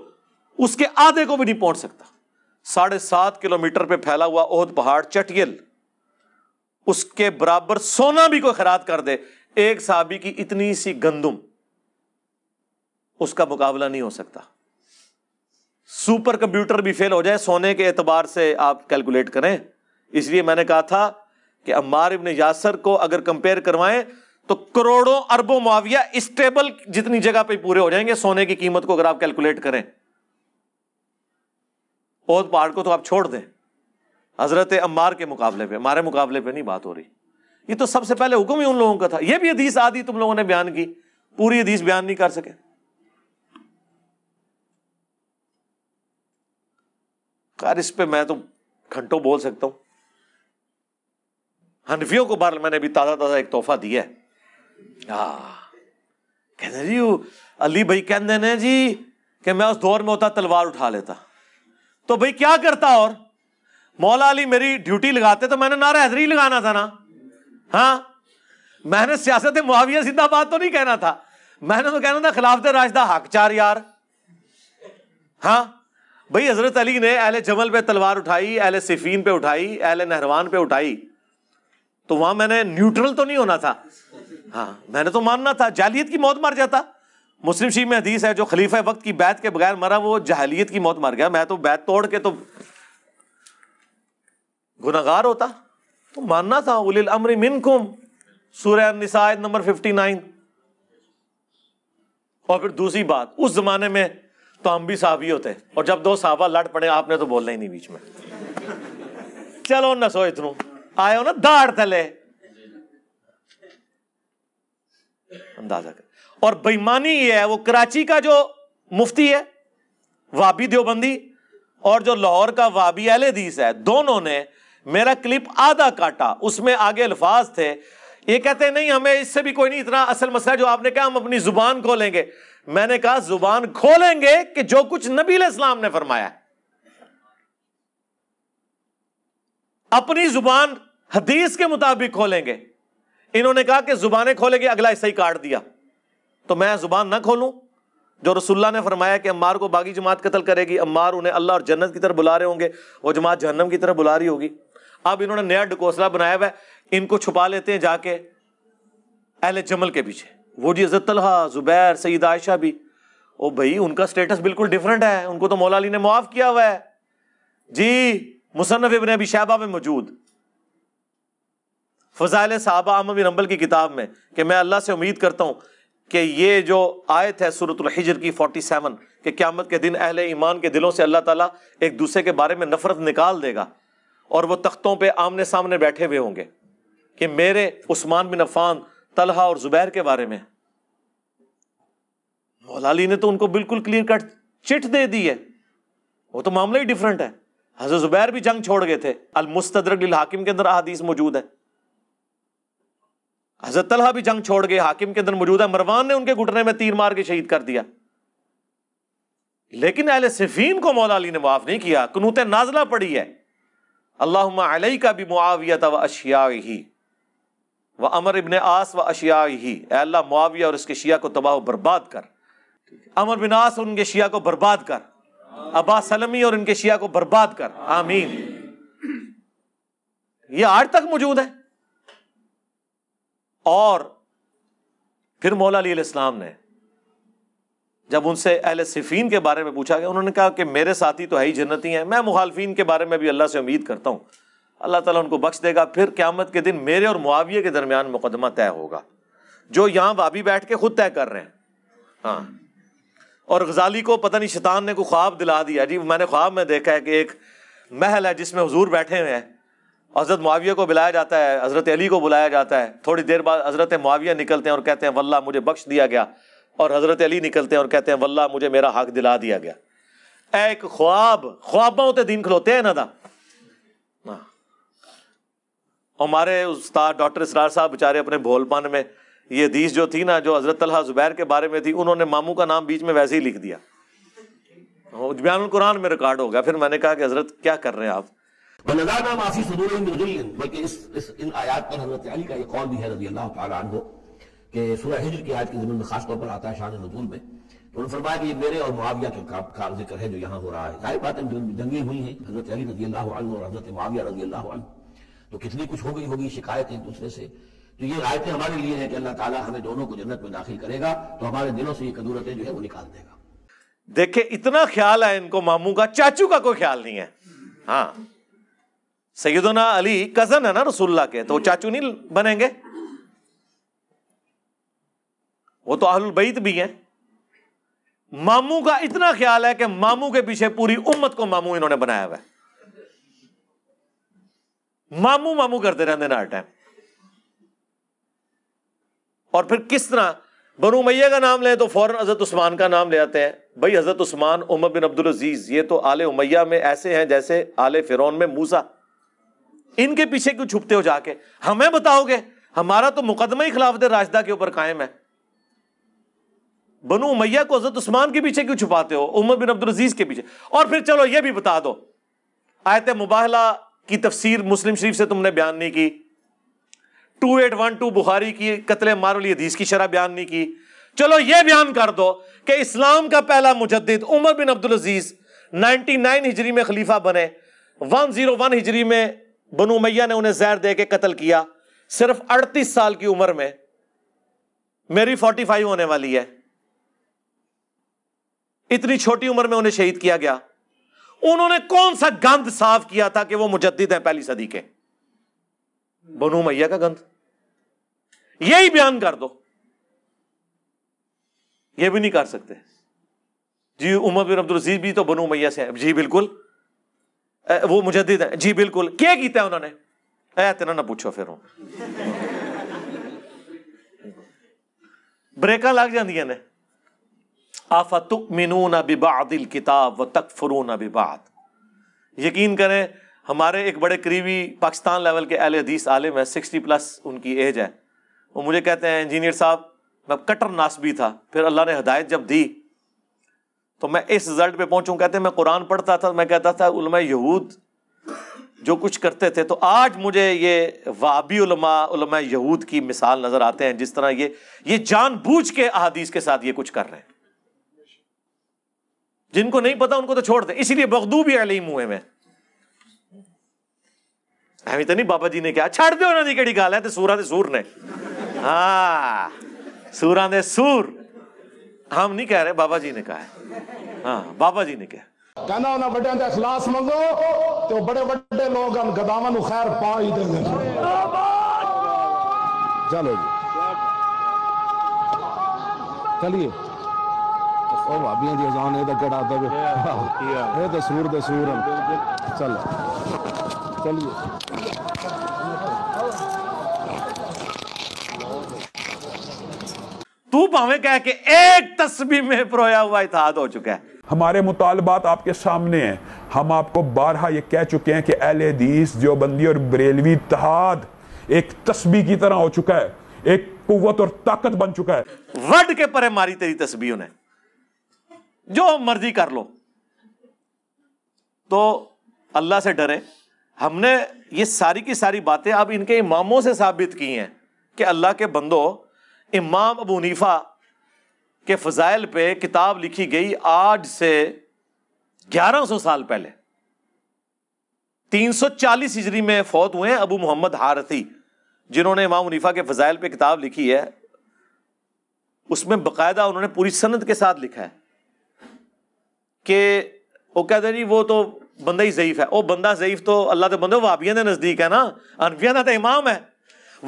उसके आधे को भी नहीं पहुंच सकता साढ़े सात किलोमीटर पर फैला हुआ ओहद पहाड़ चटियल उसके बराबर सोना भी कोई खैरात कर दे एक साहबी की इतनी सी गंदुम उसका मुकाबला नहीं हो सकता सुपर कंप्यूटर भी फेल हो जाए सोने के एतबार से आप कैलकुलेट करें इसलिए मैंने कहा था कि अम्मार इबन यासर को अगर कंपेयर करवाएं तो करोड़ों अरबों मुआविया स्टेबल जितनी जगह पे पूरे हो जाएंगे सोने की कीमत को अगर आप कैलकुलेट करें ओद पहाड़ को तो आप छोड़ दें हजरत अम्मार के मुकाबले पे हमारे मुकाबले पे नहीं बात हो रही ये तो सबसे पहले हुक्म ही उन लोगों का था यह भी हदीस आदि तुम लोगों ने बयान की पूरी हदीस बयान नहीं कर सके यार इस पे मैं तो घंटों बोल सकता हूं हनफियों को बार मैंने भी ताज़ा ताज़ा एक तोहफा दिया है आ, कहने जी अली भाई कहते ने जी कि मैं उस दौर में होता तलवार उठा लेता तो भाई क्या करता और मौला अली मेरी ड्यूटी लगाते तो मैंने नारा हैदरी लगाना था ना हाँ मैंने सियासत मुआविया सीधा बात तो नहीं कहना था मैंने तो कहना था खिलाफत राजदा हक चार यार हाँ भाई हजरत अली ने अहले जमल पे तलवार उठाई अहले सिफीन पे उठाई अहले नहरवान पे उठाई तो वहां मैंने न्यूट्रल तो नहीं होना था हाँ मैंने तो मानना था जालियत की मौत मर जाता मुस्लिम शी में हदीस है जो खलीफा वक्त की बैत के बगैर मरा वो जहलियत की मौत मर गया मैं तो बैत तोड़ के तो गुनागार होता तो मानना था उलिल अमर मिन सूर्य निसायद नंबर नाइन और फिर दूसरी बात उस जमाने में तो हम भी ही होते और जब दो साहबा लड़ पड़े आपने तो बोलना ही नहीं बीच में चलो सो इतनू आयो ना दाड़ तले अंदाजा कर और बेईमानी ये है वो कराची का जो मुफ्ती है वाबी देवबंदी और जो लाहौर का वाबी अलहदीस है दोनों ने मेरा क्लिप आधा काटा उसमें आगे अल्फाज थे ये कहते नहीं हमें इससे भी कोई नहीं इतना असल मसला जो आपने कहा हम अपनी जुबान खोलेंगे मैंने कहा जुबान खोलेंगे कि जो कुछ नबी इस्लाम ने फरमाया अपनी जुबान हदीस के मुताबिक खोलेंगे इन्होंने कहा कि जुबानें खोलेंगे अगला हिस्सा ही काट दिया तो मैं जुबान ना खोलूं जो रसुल्ला ने फरमाया कि अम्मार को बागी जमात कतल करेगी अम्बार उन्हें अल्लाह और जन्नत की तरफ बुला रहे होंगे वो जमात जहनम की तरफ बुला रही होगी अब इन्होंने नया डकोसला बनाया हुआ इनको छुपा लेते हैं जाके अहले जमल के पीछे वो जी अजत तलहा ज़ुबैर सईद आयशा भी ओ भाई उनका स्टेटस बिल्कुल डिफरेंट है उनको तो मौला अली ने मुआफ़ किया हुआ है जी मुसनफ़ इबन अभी शहबा में मौजूद फ़जाइल साहबा अहमद रंबल की किताब में कि मैं अल्लाह से उम्मीद करता हूँ कि ये जो आयत है हिजर की फोर्टी सेवन के क्यामत के दिन अहल ईमान के दिलों से अल्लाह ताला एक दूसरे के बारे में नफ़रत निकाल देगा और वो तख्तों पे आमने सामने बैठे हुए होंगे कि मेरे उस्मान बिन अफान तलहा और जुबैर के बारे में मौलाली अली ने तो उनको बिल्कुल क्लियर कट चिट दे दी है वो तो मामला ही डिफरेंट है हजरत जुबैर भी जंग छोड़ गए थे अल मुस्तदरक हाकिम के अंदर अहादीस मौजूद है हजरत तलहा भी जंग छोड़ गए हाकिम के अंदर मौजूद है मरवान ने उनके घुटने में तीर मार के शहीद कर दिया लेकिन अहल सिफीन को मौलाली ने माफ नहीं किया कनूत नाजला पड़ी है अल्लाह का भी मुआविया व अशिया ही वह अमर इबन आस व अशिया ही अल्लाह मुआविया और इसके शिया को तबाह बर्बाद कर अमर बिन आस और उनके शिया को बर्बाद कर अबा सलमी और इनके शिया को बर्बाद कर आमीन ये आज तक मौजूद है और फिर मौला अली इस्लाम ने जब उनसे अहल सिफीन के बारे में पूछा गया उन्होंने कहा कि मेरे साथी तो है ही जन्नती हैं मैं मुखालफी के बारे में भी अल्लाह से उम्मीद करता हूँ अल्लाह ताला उनको बख्श देगा फिर क्यामत के दिन मेरे और मुआविये के दरमियान मुकदमा तय होगा जो यहाँ वाबी बैठ के खुद तय कर रहे हैं हाँ और गजाली को पता नहीं शैतान ने कोई ख्वाब दिला दिया जी मैंने ख्वाब में देखा है कि एक महल है जिसमें हजूर बैठे हुए हैं हज़रत मुआविया को बुलाया जाता है हज़रत अली को बुलाया जाता है थोड़ी देर बाद हज़रत मुआविया निकलते हैं और कहते हैं वल्ला मुझे बख्श दिया गया और हज़रत अली निकलते हैं और कहते हैं वल्ला मुझे मेरा हक दिला दिया गया एक ख्वाब ख्वाबा होते दिन खलोते हैं ना हमारे उस्ताद डॉक्टर इसरार साहब बेचारे अपने भोलपन में ये हदीस जो थी ना जो हजरत तलहा जुबैर के बारे में थी उन्होंने मामू का नाम बीच में वैसे ही लिख दिया बयान कुरान में रिकॉर्ड हो गया फिर मैंने कहा कि हजरत क्या कर रहे हैं आप बल्कि इस, इस इन आयात पर हजरत अली का ये भी है रजी अल्लाह सूरह की के में खास तौर पर आता है शान नजूल में तो उन्होंने फरमाया कि ये मेरे और मुआविया के का जिक्र है जो हो रहा है जंगी हुई है हजरत अली रजी अल्लाह और हजरत मुआविया रजी अल्लाह तो कितनी कुछ हो गई होगी शिकायत एक दूसरे से तो ये रायतें हमारे लिए हैं कि अल्लाह ताला हमें दोनों को जन्नत में दाखिल करेगा तो हमारे दिलों से ये कदूरतें जो है वो निकाल देगा देखे इतना ख्याल है इनको मामू का चाचू का कोई ख्याल नहीं है हाँ सैदना अली कजन है ना रसुल्ला के तो चाचू नहीं बनेंगे वो तो बैत भी है मामू का इतना ख्याल है कि मामू के पीछे पूरी उम्मत को मामू इन्होंने बनाया हुआ है मामू मामू करते रहते हर टाइम और फिर किस तरह बनु मैया का नाम लें तो फौरन हजरत उस्मान का नाम ले आते हैं भाई हजरत उस्मान उमर बिन अब्दुल अजीज ये तो आले उमैया में ऐसे हैं जैसे आले फिरौन में मूसा इनके पीछे क्यों छुपते हो जाके हमें बताओगे हमारा तो मुकदमा ही दे राजदा के ऊपर कायम है बनु उमैया को हजरत उस्मान के पीछे क्यों छुपाते हो उमर बिन अब्दुल अजीज के पीछे और फिर चलो ये भी बता दो आयत मुबाहला की तफसीर मुस्लिम शरीफ से तुमने बयान नहीं की two eight one two Bukhari की कतले मारुल हदीस की शरह बयान नहीं की चलो ये बयान कर दो कि इस्लाम का पहला मुजद उमर बिन अब्दुल अजीज 99 हिजरी में खलीफा बने 101 हिजरी में बनु मैया ने उन्हें जहर दे के कत्ल किया सिर्फ 38 साल की उम्र में मेरी 45 होने वाली है इतनी छोटी उम्र में उन्हें शहीद किया गया उन्होंने कौन सा गंध साफ किया था कि वो मुजद्दिद है पहली सदी के बनू मैया का गंध यही बयान कर दो ये भी नहीं कर सकते जी उमर बिन अब्दुल अजीज भी तो बनू मैया से जी बिल्कुल वो मुजद्दिद है जी बिल्कुल क्या किया उन्होंने तेना ना पूछो फिर ब्रेक लग जाने आफतुकमिनून बिबादिल किताब व तकफरून बिबाद यकीन करें हमारे एक बड़े करीबी पाकिस्तान लेवल के अहले हदीस आलिम है सिक्सटी प्लस उनकी एज है वो मुझे कहते हैं इंजीनियर साहब मैं कटर भी था फिर अल्लाह ने हदायत जब दी तो मैं इस रिजल्ट पे पहुंचूँ कहते मैं कुरान पढ़ता था मैं कहता था उलमा यहूद जो कुछ करते थे तो आज मुझे ये वाबी उलमा, उलमा यहूद की मिसाल नज़र आते हैं जिस तरह ये ये जानबूझ के अहादीस के साथ ये कुछ कर रहे हैं जिनको नहीं पता उनको तो छोड़ दे इसीलिए भी आई हुए में अभी तो नहीं बाबा जी ने क्या छाड़ दो ना केड़ी गाल है तो सूरा दे सूर ने हाँ सूरा दे सूर हम नहीं कह रहे बाबा जी ने कहा है हाँ बाबा जी ने कहा कहना उन्हें बड़े अखलास मंगो तो बड़े बड़े लोग खैर पा ही देंगे चलो जी चलिए ਉਹ ਭਾਬੀਆਂ ਦੀ ਅਜ਼ਾਨ ਇਹਦਾ ਕਿਹੜਾ ਆਦਬ ਇਹ ਤਾਂ ਸੂਰ ਦਾ ਸੂਰ ਹੈ ਚਲ ਚਲਿਏ तू भावे कह के एक तस्वीर में परोया हुआ इतिहाद हो चुका है हमारे मुतालबात आपके सामने हैं हम आपको बारहा ये कह चुके हैं कि अहल हदीस देवबंदी और बरेलवी इतिहाद एक तस्बी की तरह हो चुका है एक कुत और ताकत बन चुका है वर्ड के परे मारी तेरी तस्बी उन्हें जो मर्जी कर लो तो अल्लाह से डरे हमने ये सारी की सारी बातें अब इनके इमामों से साबित की हैं कि अल्लाह के बंदो इमाम अबू हनीफा के फ़जाइल पे किताब लिखी गई आज से 1100 साल पहले 340 हिजरी में फौत हुए अबू मोहम्मद हारथी जिन्होंने इमाम मुनीफा के फ़जाइल पे किताब लिखी है उसमें बकायदा उन्होंने पूरी सनद के साथ लिखा है कि वो कहते जी वो तो बंदा ही जयीफ है वो बंदा जयीफ तो अल्लाह के बंदे ਵਾਬੀਆਂ के नजदीक है ना अनफिया ਦਾ ਤਾਂ है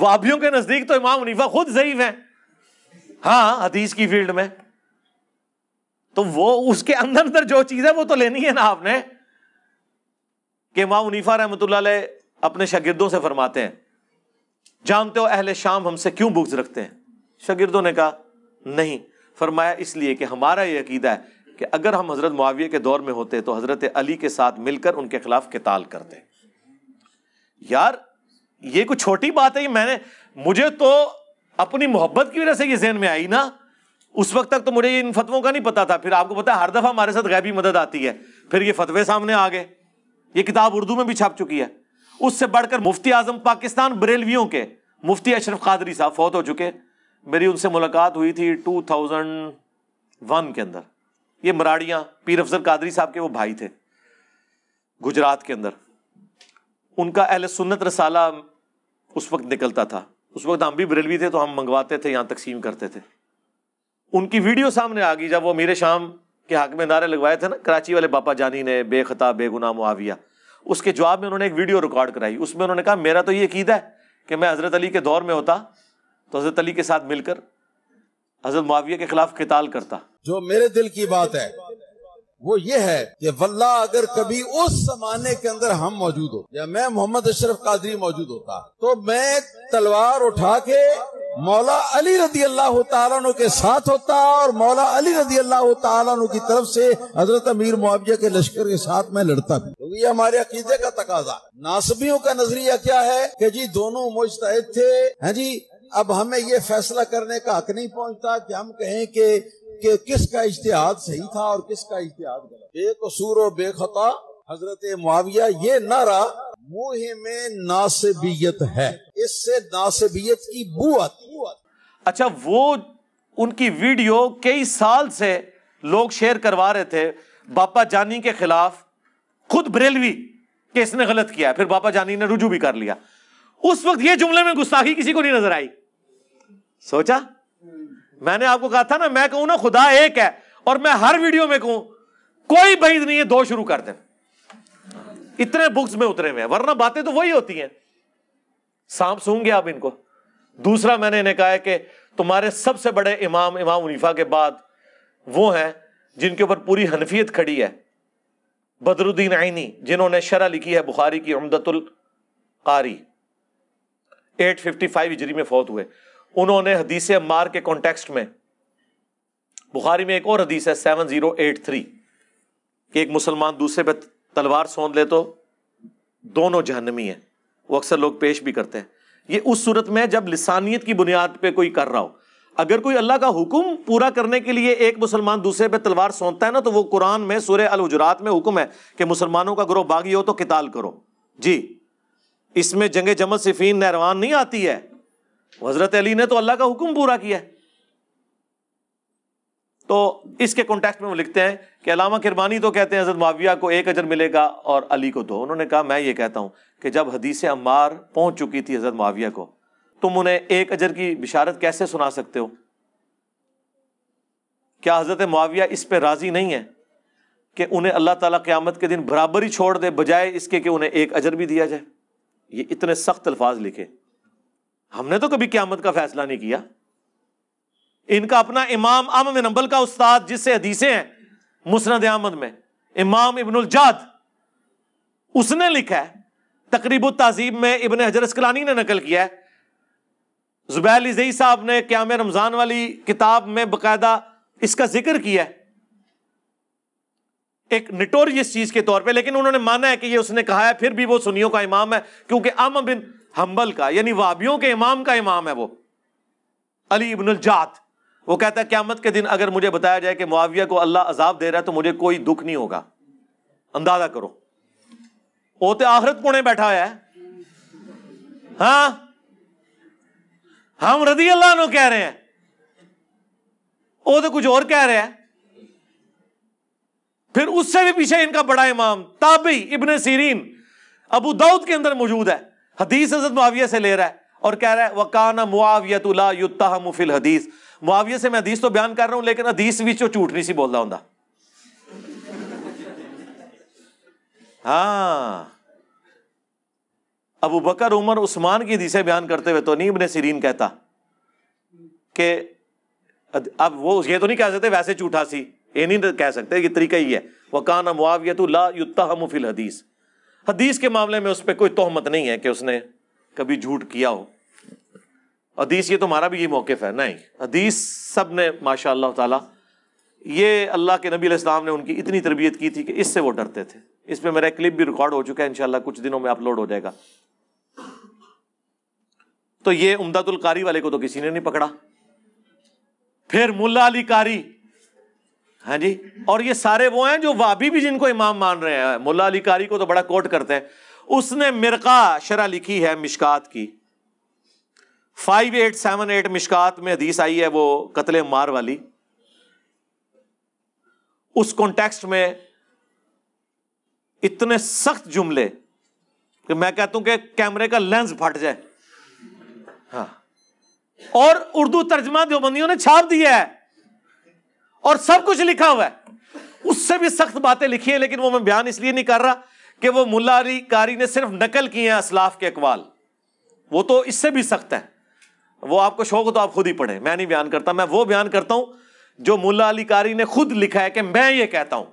वाबियों के नजदीक तो इमाम हनीफा खुद जयीफ है हाँ, हाँ हदीस की फील्ड में तो वो उसके अंदर अंदर जो चीज है वो तो लेनी है ना आपने कि इमाम हनीफा रहमत अपने शागिर्दों से फरमाते हैं जानते हो अहले शाम हमसे क्यों बुग्ज रखते हैं शागिर्दों ने कहा नहीं फरमाया इसलिए कि हमारा ये अकीदा है कि अगर हम हज़रत मुआविया के दौर में होते तो हज़रत अली के साथ मिलकर उनके खिलाफ किताल करते यार ये कुछ छोटी बात है कि मैंने मुझे तो अपनी मोहब्बत की वजह से ये जहन में आई ना उस वक्त तक तो मुझे इन फतवों का नहीं पता था फिर आपको पता है हर दफ़ा हमारे साथ गैबी मदद आती है फिर ये फतवे सामने आ गए ये किताब उर्दू में भी छप चुकी है उससे बढ़कर मुफ्ती आजम पाकिस्तान बरेलवियों के मुफ्ती अशरफ कादरी साहब फौत हो चुके मेरी उनसे मुलाकात हुई थी 2001 के अंदर ये मराड़िया पीर अफजल कादरी साहब के वो भाई थे गुजरात के अंदर उनका अहल सुन्नत रसाला उस वक्त निकलता था उस वक्त हम भी बरेलवी थे तो हम मंगवाते थे यहाँ तकसीम करते थे उनकी वीडियो सामने आ गई जब वो मीरे शाम के हक में नारे लगवाए थे ना कराची वाले बापा जानी ने बेखता बेगुना मुआविया उसके जवाब में उन्होंने एक वीडियो रिकॉर्ड कराई उसमें उन्होंने कहा मेरा तो ये अकीदा है कि मैं हज़रत अली के दौर में होता तो हज़रत अली के साथ मिलकर हजरत मुआविया के खिलाफ किताल करता जो मेरे दिल की बात है वो ये है कि वल्ला अगर कभी उस जमाने के अंदर हम मौजूद हो या मैं मोहम्मद अशरफ कादरी मौजूद होता तो मैं तलवार उठा के मौला अली रदी अल्लाह तु के साथ होता और मौला अली रदी अल्लाह तु की तरफ से हजरत अमीर मुआविया के लश्कर के साथ मैं लड़ता भी क्योंकि तो ये हमारे अकीदे का तकाजा नासबियों का नजरिया क्या है कि जी दोनों मुश्तैद थे हैं जी अब हमें ये फैसला करने का हक नहीं पहुंचता कि हम कहें कि कि किसका इश्तिहाद सही था और किसका इश्तिहाद गलत बेकसूर और बेखता हजरत मुआविया ये नारा मुंह में नासबियत है इससे नासबियत की बू अच्छा वो उनकी वीडियो कई साल से लोग शेयर करवा रहे थे बापा जानी के खिलाफ खुद बरेलवी के इसने गलत किया फिर बापा जानी ने रुजू भी कर लिया उस वक्त ये जुमले में गुस्ताखी किसी को नहीं नजर आई सोचा मैंने आपको कहा था ना मैं कहूं ना खुदा एक है और मैं हर वीडियो में कहूं कोई भईद नहीं है दो शुरू कर दें इतने बुक्स में उतरे हुए हैं वरना बातें तो वही होती हैं सांप सूंगे आप इनको दूसरा मैंने इन्हें कहा है कि तुम्हारे सबसे बड़े इमाम इमाम उनीफा के बाद वो हैं जिनके ऊपर पूरी हनफियत खड़ी है बदरुद्दीन आइनी जिन्होंने शरा लिखी है बुखारी की उमदतुल कारी 855 हिजरी में फौत हुए उन्होंने हदीस अम्मार के कॉन्टेक्स्ट में बुखारी में एक और हदीस है सेवन जीरो एट थ्री कि एक मुसलमान दूसरे पे तलवार सौंध ले तो दोनों जहनमी है वो अक्सर लोग पेश भी करते हैं ये उस सूरत में जब लसानियत की बुनियाद पे कोई कर रहा हो अगर कोई अल्लाह का हुक्म पूरा करने के लिए एक मुसलमान दूसरे पे तलवार सौंपता है ना तो वो कुरान में सूर्य अलहुजरात में हुक्म है कि मुसलमानों का ग्रोह बागी हो तो किताल करो जी इसमें जंग जमल सिफीन नहरवान नहीं आती है हजरत अली ने तो अल्लाह का हुक्म पूरा किया है तो इसके कॉन्टेक्स्ट में वो लिखते हैं कि अलामा किरबानी तो कहते हैं हजरत माविया को एक अजर मिलेगा और अली को दो उन्होंने कहा मैं ये कहता हूं कि जब हदीस अम्मार पहुंच चुकी थी हजरत माविया को तुम उन्हें एक अजर की बिशारत कैसे सुना सकते हो क्या हजरत माविया इस पर राजी नहीं है कि उन्हें अल्लाह तला क़्यामत के दिन बराबर ही छोड़ दे बजाय इसके कि उन्हें एक अजर भी दिया जाए ये इतने सख्त अल्फाज लिखे हमने तो कभी क्यामत का फैसला नहीं किया इनका अपना इमाम अम नंबल का उस्ताद जिससे हदीसें हैं मुस्द अहमद में इमाम इबनुल जाद उसने लिखा है तकरीब तहजीब में इबन हजर असकलानी ने नकल किया है जुबैल इजई साहब ने क्या रमज़ान वाली किताब में बाकायदा इसका जिक्र किया है एक निटोरियस चीज के तौर पे लेकिन उन्होंने माना है कि ये उसने कहा है फिर भी वो सुनियों का इमाम है क्योंकि अम बिन हम्बल का यानी वाबियों के इमाम का इमाम है वो अली इबन जात वो कहता है क्यामत के दिन अगर मुझे बताया जाए कि मुआविया को अल्लाह अजाब दे रहा है तो मुझे कोई दुख नहीं होगा अंदाजा करो वो तो आखरत पुणे बैठा हुआ है हाँ हम रदी अल्लाह नो कह रहे हैं वो तो कुछ और कह रहे हैं फिर उससे भी पीछे इनका बड़ा इमाम ताबी इबन सीरीन अबू दाऊद के अंदर मौजूद है हदीस हजरत मुआविया से ले रहा है और कह रहा है वकाना ला युत्ता मुफिल हदीस मुआविया से मैं हदीस तो बयान कर रहा हूं लेकिन हदीस भी तो झूठ नहीं सी बोल रहा हूं हाँ अबू बकर उमर उस्मान की हदीसें बयान करते हुए तो नहीं इबन सीरीन कहता कि अब वो ये तो नहीं कह सकते वैसे झूठा सी ये नहीं कह सकते कि तरीका ही है वकाना मुआवियत युत्ता मुफिल हदीस हदीस के मामले में उस पर कोई तोहमत नहीं है कि उसने कभी झूठ किया हो हदीस ये तुम्हारा तो भी ये मौकफ है नहीं हदीस सब ने माशा ताला ये अल्लाह के नबी इस्लाम ने उनकी इतनी तरबियत की थी कि इससे वो डरते थे इस पर मेरा क्लिप भी रिकॉर्ड हो चुका है इनशाला कुछ दिनों में अपलोड हो जाएगा तो ये उमदादुल कारी वाले को तो किसी ने नहीं पकड़ा फिर मुला अली कारी हाँ जी और ये सारे वो हैं जो वाबी भी जिनको इमाम मान रहे हैं मुला अली कारी को तो बड़ा कोट करते हैं उसने मिर्का शरा लिखी है मिशकात की five eight seven eight Mishkat में हदीस आई है वो कतले मार वाली उस कॉन्टेक्स्ट में इतने सख्त जुमले कि मैं कहता हूं कि कैमरे का लेंस फट जाए हाँ और उर्दू तर्जमा देवबंदियों ने छाप दिया है और सब कुछ लिखा हुआ है उससे भी सख्त बातें लिखी है लेकिन वो मैं बयान इसलिए नहीं कर रहा कि वो मुलारी कारी ने सिर्फ नकल किए हैं असलाफ के अकवाल वो तो इससे भी सख्त है वो आपको शौक हो तो आप खुद ही पढ़े मैं नहीं बयान करता मैं वो बयान करता हूं जो मुला अली कारी ने खुद लिखा है कि मैं ये कहता हूं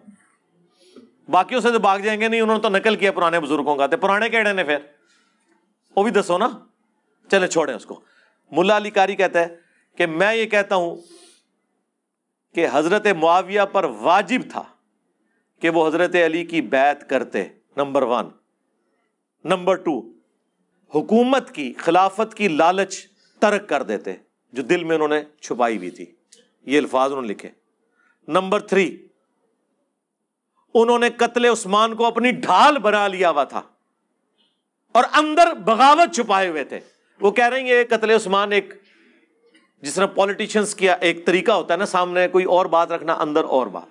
बाकी से तो भाग जाएंगे नहीं उन्होंने तो नकल किया पुराने बुजुर्गों का तो पुराने केड़े ने फिर वो भी दसो ना चले छोड़े उसको मुला अली कारी कहता है कि मैं ये कहता हूं कि हज़रत मुआविया पर वाजिब था कि वो हज़रत अली की बैत करते नंबर वन नंबर टू हुकूमत की खिलाफत की लालच तर्क कर देते जो दिल में उन्होंने छुपाई हुई थी ये अल्फाज उन्होंने लिखे नंबर थ्री उन्होंने कत्ल उस्मान को अपनी ढाल बना लिया हुआ था और अंदर बगावत छुपाए हुए थे वो कह रहे हैं ये कत्ल उस्मान एक जिस तरह पॉलिटिशियंस किया एक तरीका होता है ना सामने कोई और बात रखना अंदर और बात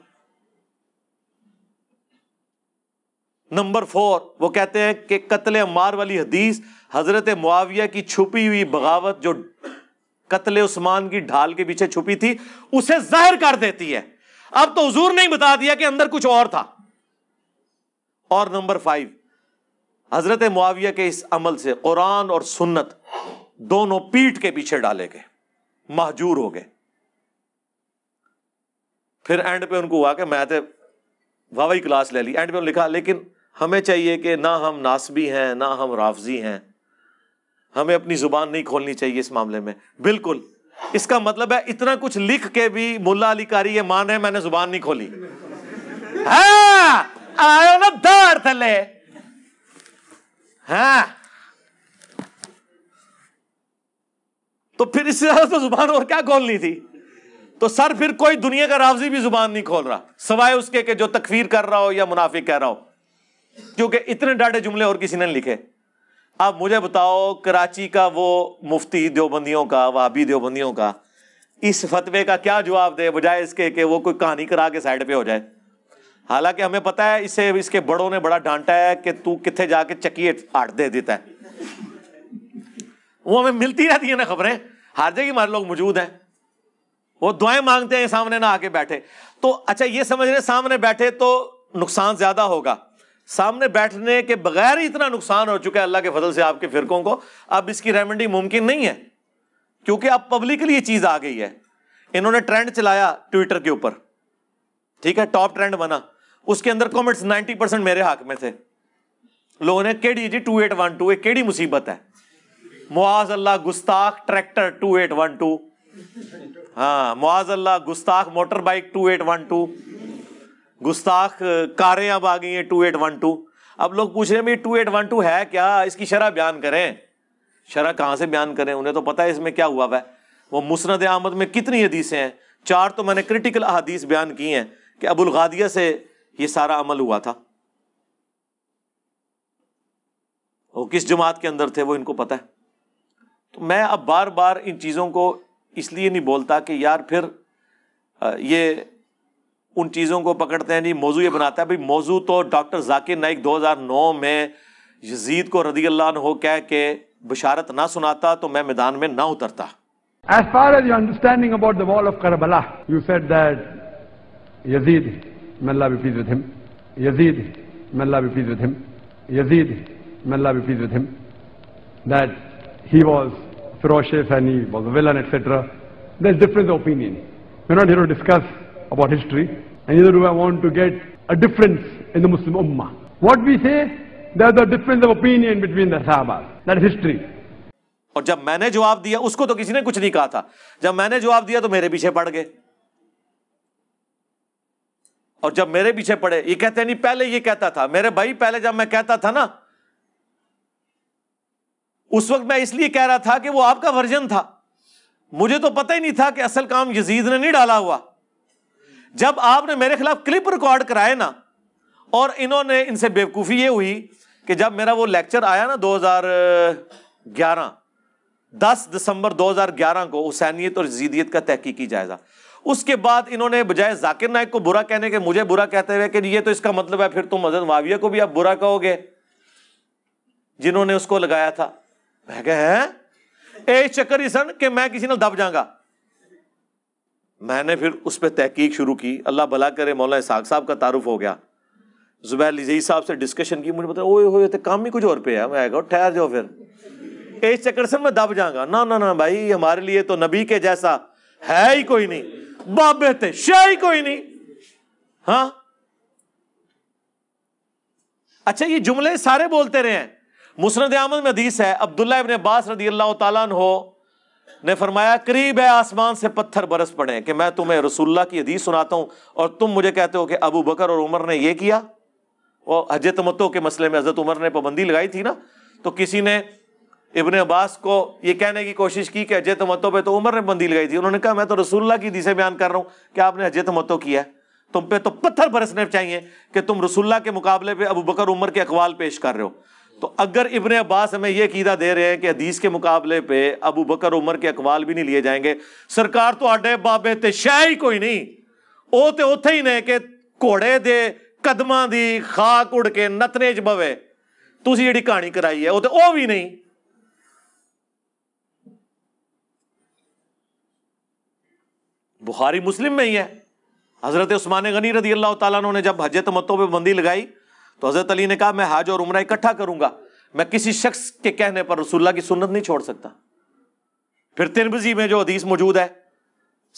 नंबर फोर वो कहते हैं कि कत्ले मार वाली हदीस हजरत मुआविया की छुपी हुई बगावत जो कत्ल उस्मान की ढाल के पीछे छुपी थी उसे जाहिर कर देती है अब तो हजूर नहीं बता दिया कि अंदर कुछ और था और नंबर फाइव हजरत मुआविया के इस अमल से कुरान और सुन्नत दोनों पीठ के पीछे डाले गए महजूर हो गए फिर एंड पे उनको हुआ कि मैं तो वाहवाही क्लास ले ली एंड पे उन्होंने लिखा लेकिन हमें चाहिए कि ना हम नासबी हैं ना हम राफजी हैं हमें अपनी जुबान नहीं खोलनी चाहिए इस मामले में बिल्कुल इसका मतलब है इतना कुछ लिख के भी मुल्ला अली कारी ये मान रहे मैंने जुबान नहीं खोली हाँ आयो ना दार थले हाँ तो फिर इससे ज्यादा तो जुबान और क्या खोलनी थी तो सर फिर कोई दुनिया का रावजी भी जुबान नहीं खोल रहा सवाए उसके के जो तकफीर कर रहा हो या मुनाफिक कह रहा हो क्योंकि इतने डाटे जुमले और किसी ने लिखे आप मुझे बताओ कराची का वो मुफ्ती देवबंदियों का वहाबी देवबंदियों का इस फतवे का क्या जवाब दे बजाय इसके कि वो कोई कहानी करा के साइड पे हो जाए हालांकि हमें पता है इसे इसके बड़ों ने बड़ा डांटा है कि तू कितने जाके चकिए आट दे देता है वो हमें मिलती रहती है ना खबरें हर जगह हमारे लोग मौजूद हैं वो दुआएं मांगते हैं सामने ना आके बैठे तो अच्छा ये समझ रहे सामने बैठे तो नुकसान ज्यादा होगा सामने बैठने के बगैर ही इतना नुकसान हो चुका है अल्लाह के फजल से आपके फिरकों को अब इसकी रेमेडी मुमकिन नहीं है क्योंकि अब पब्लिकली ये चीज आ गई है इन्होंने ट्रेंड चलाया ट्विटर के ऊपर ठीक है टॉप ट्रेंड बना उसके अंदर कमेंट्स 90 परसेंट मेरे हक में थे लोगों ने केड़ी जी टू एट वन टू केड़ी मुसीबत है मुआज अल्लाह गुस्ताख tractor two eight one two हाँ मुआज अल्लाह गुस्ताख motor bike two eight one two गुस्ताख कारें अब आ गई हैं टू एट वन टू अब लोग पूछ रहे हैं भाई टू एट वन टू है क्या इसकी शरह बयान करें शरह कहाँ से बयान करें उन्हें तो पता है इसमें क्या हुआ वह वो मुसनद आमद में कितनी हदीसें हैं चार तो मैंने क्रिटिकल अदीस बयान की हैं कि अबुल गादिया से ये सारा अमल हुआ था वो किस जमात के अंदर थे वो इनको पता है तो मैं अब बार बार इन चीज़ों को इसलिए नहीं बोलता कि यार फिर ये उन चीज़ों को पकड़ते हैं नहीं मौजू ये बनाता है भाई मौजू तो डॉक्टर जाकिर नाइक 2009 में यजीद को रदी अल्लाह हो कह के बशारत ना सुनाता तो मैं मैदान में ना उतरता As far as your understanding about the wall of Karbala, you said that Yazid, may Allah be pleased with him, Yazid, may Allah be pleased with him, Yazid, may Allah be pleased with him, that he was ferocious and he was a villain, etc. There's different opinion. We're not here to discuss about history, and neither do I want to get a difference in the Muslim Ummah. What we say, there's a difference of opinion between the Sahabas. That is history. और जब मैंने जवाब दिया उसको तो किसी ने कुछ नहीं कहा था जब मैंने जवाब दिया तो मेरे पीछे पड़ गए और जब मेरे पीछे पड़े ये कहते नहीं पहले ये कहता था मेरे भाई पहले जब मैं कहता था ना उस वक्त मैं इसलिए कह रहा था कि वो आपका वर्जन था मुझे तो पता ही नहीं था कि असल काम यजीद ने नहीं डाला हुआ जब आपने मेरे खिलाफ क्लिप रिकॉर्ड कराए ना और इन्होंने इनसे बेवकूफ़ी ये हुई कि जब मेरा वो लेक्चर आया ना 2011 10 दिसंबर 2011 को हुसैनियत और जीदियत का तहकीकी जायज़ा उसके बाद इन्होंने बजाय जाकिर नायक को बुरा कहने के मुझे बुरा कहते हुए कि ये तो इसका मतलब है फिर तुम मदद माविया को भी आप बुरा कहोगे जिन्होंने उसको लगाया था मैं ਕਿਹਾ ਹੈ ਇਹ ਚੱਕਰ ਹੀ ਸਨ ਕਿ ਮੈਂ ਕਿਸੇ ਨਾਲ ਦਬ ਜਾਗਾ मैंने फिर उस पर तहकीक शुरू की अल्लाह भला करे मौलाना साग साहब का तारुफ हो गया जुबैर लिजई साहब से डिस्कशन की मुझे बताया ओए होए तो काम ही कुछ और पे है मैं ठहर जाओ फिर इस चक्कर से मैं दब जाऊंगा ना ना ना भाई हमारे लिए तो नबी के जैसा है ही कोई नहीं बाबे थे शह ही कोई नहीं हाँ अच्छा ये जुमले सारे बोलते रहे हैं मुसरद आमद में हदीस है अब्दुल्ला इबन अब्बास रदी अल्लाह तहो ने फरमाया करीब है आसमान से पत्थर बरस पड़े कि मैं तुम्हें रसुल्ला की हदीस सुनाता हूँ और तुम मुझे कहते हो कि अबू बकर और उमर ने यह किया और हज तमतो के मसले में हजरत उमर ने पाबंदी लगाई थी ना तो किसी ने इबन अब्बास को यह कहने की कोशिश की कि हज तमतो पे तो उमर ने पाबंदी लगाई थी उन्होंने कहा मैं तो रसुल्ला की हदीसें बयान कर रहा हूँ कि आपने हज तमतो किया है तुम पे तो पत्थर बरसने चाहिए कि तुम रसुल्ला के मुकाबले पर अबू बकर उमर के अकवाल पेश कर रहे हो तो अगर इबन अब्बास हमें यह कीदा दे रहे हैं कि हदीस के मुकाबले पे अबू बकर उमर के अकवाल भी नहीं लिए जाएंगे सरकार तो आडे बाबे ते शाय ही कोई नहीं ਉਹ ਤੇ ਉੱਥੇ ही ने कि घोड़े दे ਕਦਮਾਂ ਦੀ खाक उड़ के नतने च बवे ਤੁਸੀਂ जी कहानी कराई है ਉਹ तो भी नहीं बुखारी मुस्लिम में ही है हज़रत उस्मान गनी रदी अल्लाह तुमने ने जब हज मतों पर बंदी लगाई तो हज़रत अली ने कहा मैं हाज और उम्र इकट्ठा करूंगा मैं किसी शख्स के कहने पर रसुल्ला की सुन्नत नहीं छोड़ सकता फिर तिरबजी में जो अदीस मौजूद है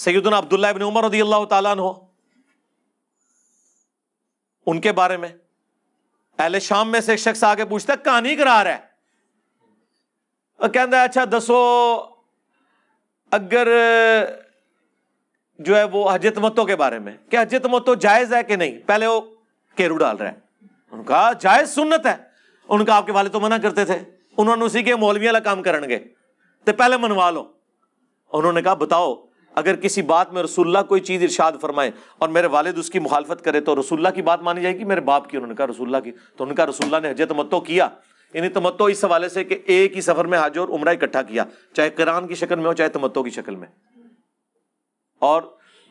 सैदन अब्दुल्ला इबन उमर रदी अल्लाह हो उनके बारे में पहले शाम में से एक शख्स आके पूछता है कहानी करा रहा है और कहता है अच्छा दसो अगर जो है वो हजरत मतों के बारे में क्या हजरत मतो जायज़ है कि नहीं पहले वो केरू डाल रहा है उनका जायज सुन्नत है उनका आपके वाले तो मना करते थे उन्होंने उसी के मौलवी वाला काम करेंगे तो पहले मनवा लो उन्होंने कहा बताओ अगर किसी बात में रसुल्ला कोई चीज़ इर्शाद फरमाए और मेरे वालिद उसकी मुखालफत करे तो रसुल्ला की बात मानी जाएगी मेरे बाप की उन्होंने कहा रसुल्ला की तो उनका रसुल्ला ने हजत तमत्तो किया यानी तमत्तो तो इस हवाले से कि एक ही सफर में हाज और उम्र इकट्ठा किया चाहे करान की शक्ल में हो चाहे तमत्तो की शक्ल में और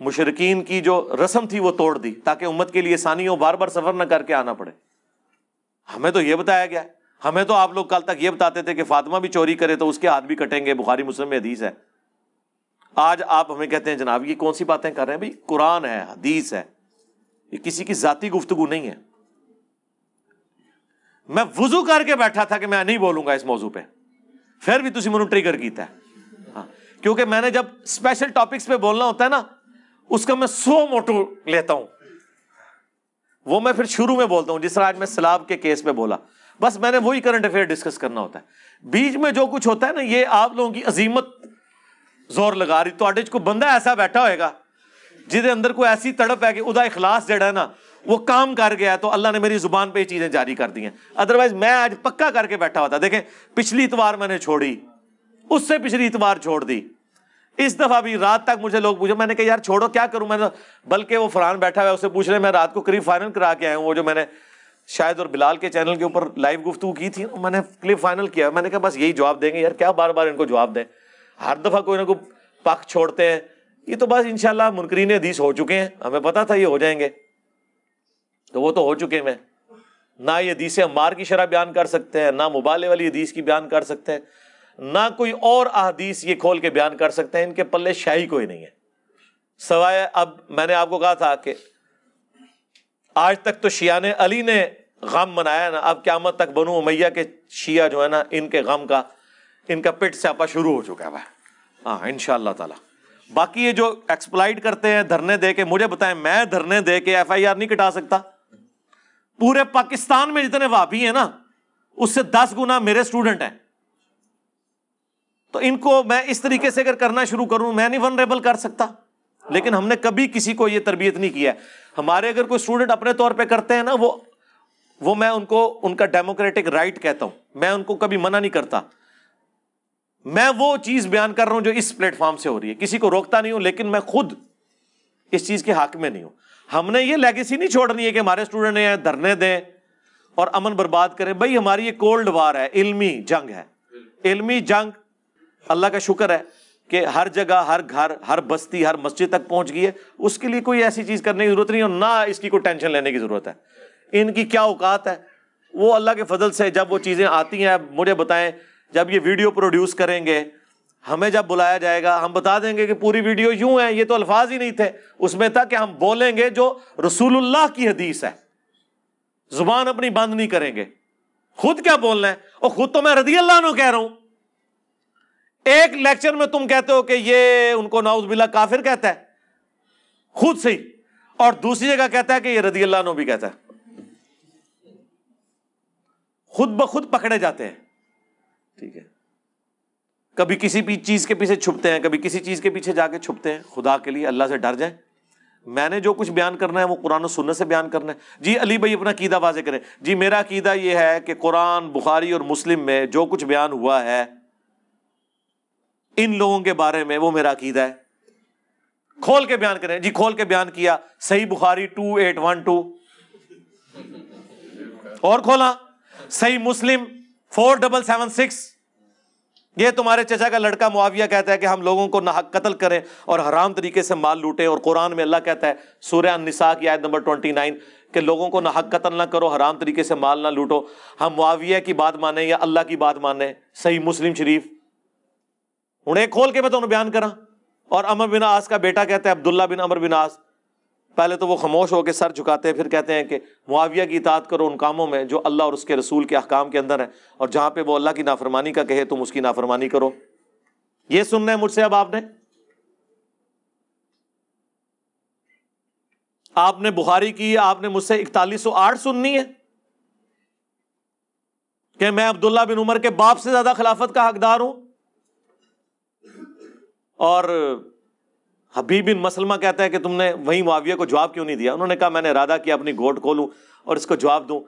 मुशरकिन की जो रस्म थी वो तोड़ दी ताकि उम्मत के लिए आसानी हो बार बार सफर न करके आना पड़े हमें तो ये बताया गया हमें तो आप लोग कल तक ये बताते थे कि फातिमा भी चोरी करे तो उसके हाथ भी कटेंगे बुखारी मुस्लिम में हदीस है आज आप हमें कहते हैं जनाब ये कौन सी बातें कर रहे हैं भाई कुरान है हदीस है ये किसी की जाती गुफ्तगु नहीं है मैं वजू करके बैठा था कि मैं नहीं बोलूंगा इस मौजू पर फिर भी तुम मैं ट्रिगर किया हाँ क्योंकि मैंने जब स्पेशल टॉपिक्स पे बोलना होता है ना उसका मैं सो मोटो लेता हूं वो मैं फिर शुरू में बोलता हूँ जिस तरह आज मैं सलाब के केस में बोला बस मैंने वही करंट अफेयर डिस्कस करना होता है बीच में जो कुछ होता है ना ये आप लोगों की अजीमत जोर लगा रही तो को बंदा ऐसा बैठा होएगा जिसे अंदर कोई ऐसी तड़प है कि उदा इखलास जड़ा है ना वो काम कर गया तो अल्लाह ने मेरी जुबान पर ये चीज़ें जारी कर दी हैं अदरवाइज मैं आज पक्का करके बैठा होता देखें पिछली इतवार मैंने छोड़ी उससे पिछली इतवार छोड़ दी इस दफा भी रात तक मुझे लोग पूछे मैंने कहा यार छोड़ो क्या करूं मैंने बल्कि वो फरहान बैठा हुआ है उसे पूछ रहे मैं रात को क्लिप फाइनल करा के आया हूँ वो जो मैंने शायद और बिलाल के चैनल के ऊपर लाइव गुफ्तु की थी ना मैंने क्लिप फाइनल किया मैंने कहा बस यही जवाब देंगे यार क्या बार बार इनको जवाब दें हर दफ़ा कोई ना कोई पक्ष छोड़ते हैं ये तो बस इनशाला मुनकरीन हदीस हो चुके हैं हमें पता था ये हो जाएंगे तो वो तो हो चुके हैं ना ये हदीस अम्बार की शराह बयान कर सकते हैं ना मुबाले वाली हदीस की बयान कर सकते हैं ना कोई और अहदीस ये खोल के बयान कर सकते हैं इनके पल्ले शाही कोई नहीं है सवाए अब मैंने आपको कहा था कि आज तक तो शिया ने अली ने गम मनाया ना अब क्यामत तक बनू मैया के शिया जो है ना इनके गम का इनका पिट स्यापा शुरू हो चुका है हाँ इन ताला बाकी ये जो एक्सप्लाइट करते हैं धरने दे के मुझे बताएं मैं धरने दे के एफ आई आर नहीं कटा सकता पूरे पाकिस्तान में जितने वापी है ना उससे दस गुना मेरे स्टूडेंट हैं तो इनको मैं इस तरीके से अगर करना शुरू करूं मैं नहीं वनरेबल कर सकता लेकिन हमने कभी किसी को ये तरबियत नहीं किया हमारे अगर कोई स्टूडेंट अपने तौर पे करते हैं ना वो वो मैं उनको उनका डेमोक्रेटिक राइट कहता हूं मैं उनको कभी मना नहीं करता मैं वो चीज बयान कर रहा हूं जो इस प्लेटफॉर्म से हो रही है किसी को रोकता नहीं हूं लेकिन मैं खुद इस चीज के हक में नहीं हूं हमने ये लेगेसी नहीं छोड़नी है कि हमारे स्टूडेंट हैं धरने दें और अमन बर्बाद करें भाई हमारी ये कोल्ड वार है इल्मी जंग है इल्मी जंग अल्लाह का शुक्र है कि हर जगह हर घर हर बस्ती हर मस्जिद तक पहुंच गई है उसके लिए कोई ऐसी चीज़ करने की ज़रूरत नहीं और ना इसकी कोई टेंशन लेने की ज़रूरत है इनकी क्या औकात है वो अल्लाह के फजल से जब वो चीज़ें आती हैं मुझे बताएं जब ये वीडियो प्रोड्यूस करेंगे हमें जब बुलाया जाएगा हम बता देंगे कि पूरी वीडियो यूं है ये तो अल्फाज ही नहीं थे उसमें था कि हम बोलेंगे जो रसूलुल्लाह की हदीस है जुबान अपनी बंद नहीं करेंगे खुद क्या बोलना है और खुद तो मैं रदी अल्लाह कह रहा हूं एक लेक्चर में तुम कहते हो कि ये उनको नाउज काफिर कहता है खुद से और दूसरी जगह कहता है कि ये रदी अल्लाह भी कहता है खुद ब खुद पकड़े जाते हैं ठीक है कभी किसी भी चीज के पीछे छुपते हैं कभी किसी चीज के पीछे जाके छुपते हैं खुदा के लिए अल्लाह से डर जाए मैंने जो कुछ बयान करना है वो कुरान सुनने से बयान करना है जी अली भाई अपना कीदा वाजे करें जी मेरा कीदा ये है कि कुरान बुखारी और मुस्लिम में जो कुछ बयान हुआ है इन लोगों के बारे में वो मेरा अकीदा है खोल के बयान करें जी खोल के बयान किया सही Bukhari two eight one two और खोला सही Muslim four double seven six ये तुम्हारे चचा का लड़का मुआविया कहता है कि हम लोगों को नाहक कत्ल करें और हराम तरीके से माल लूटें और कुरान में अल्लाह कहता है सूर्य निसा की आयत नंबर ट्वेंटी नाइन कि लोगों को नाहक कत्ल ना करो हराम तरीके से माल ना लूटो हम मुआविया की बात माने या अल्लाह की बात माने सही मुस्लिम शरीफ उन्हें खोल के मैं तुम्हें बयान करा और अमर बिन आस का बेटा कहते हैं अब्दुल्ला बिन अमर बिन आस पहले तो वो खामोश होकर सर झुकाते हैं फिर कहते हैं कि मुआविया की इतात करो उन कामों में जो अल्लाह और उसके रसूल के अहकाम के अंदर है और जहां पे वो अल्लाह की नाफरमानी का कहे तुम उसकी नाफरमानी करो ये सुनना है मुझसे अब आपने आपने बुखारी की आपने मुझसे इकतालीस आठ सुननी है कि मैं अब्दुल्ला बिन उमर के बाप से ज्यादा खिलाफत का हकदार हूं और हबीब बिन मसलमा कहता है कि तुमने वहीं मुआविया को जवाब क्यों नहीं दिया उन्होंने कहा मैंने इरादा किया अपनी गोट खोलूँ और इसको जवाब दूँ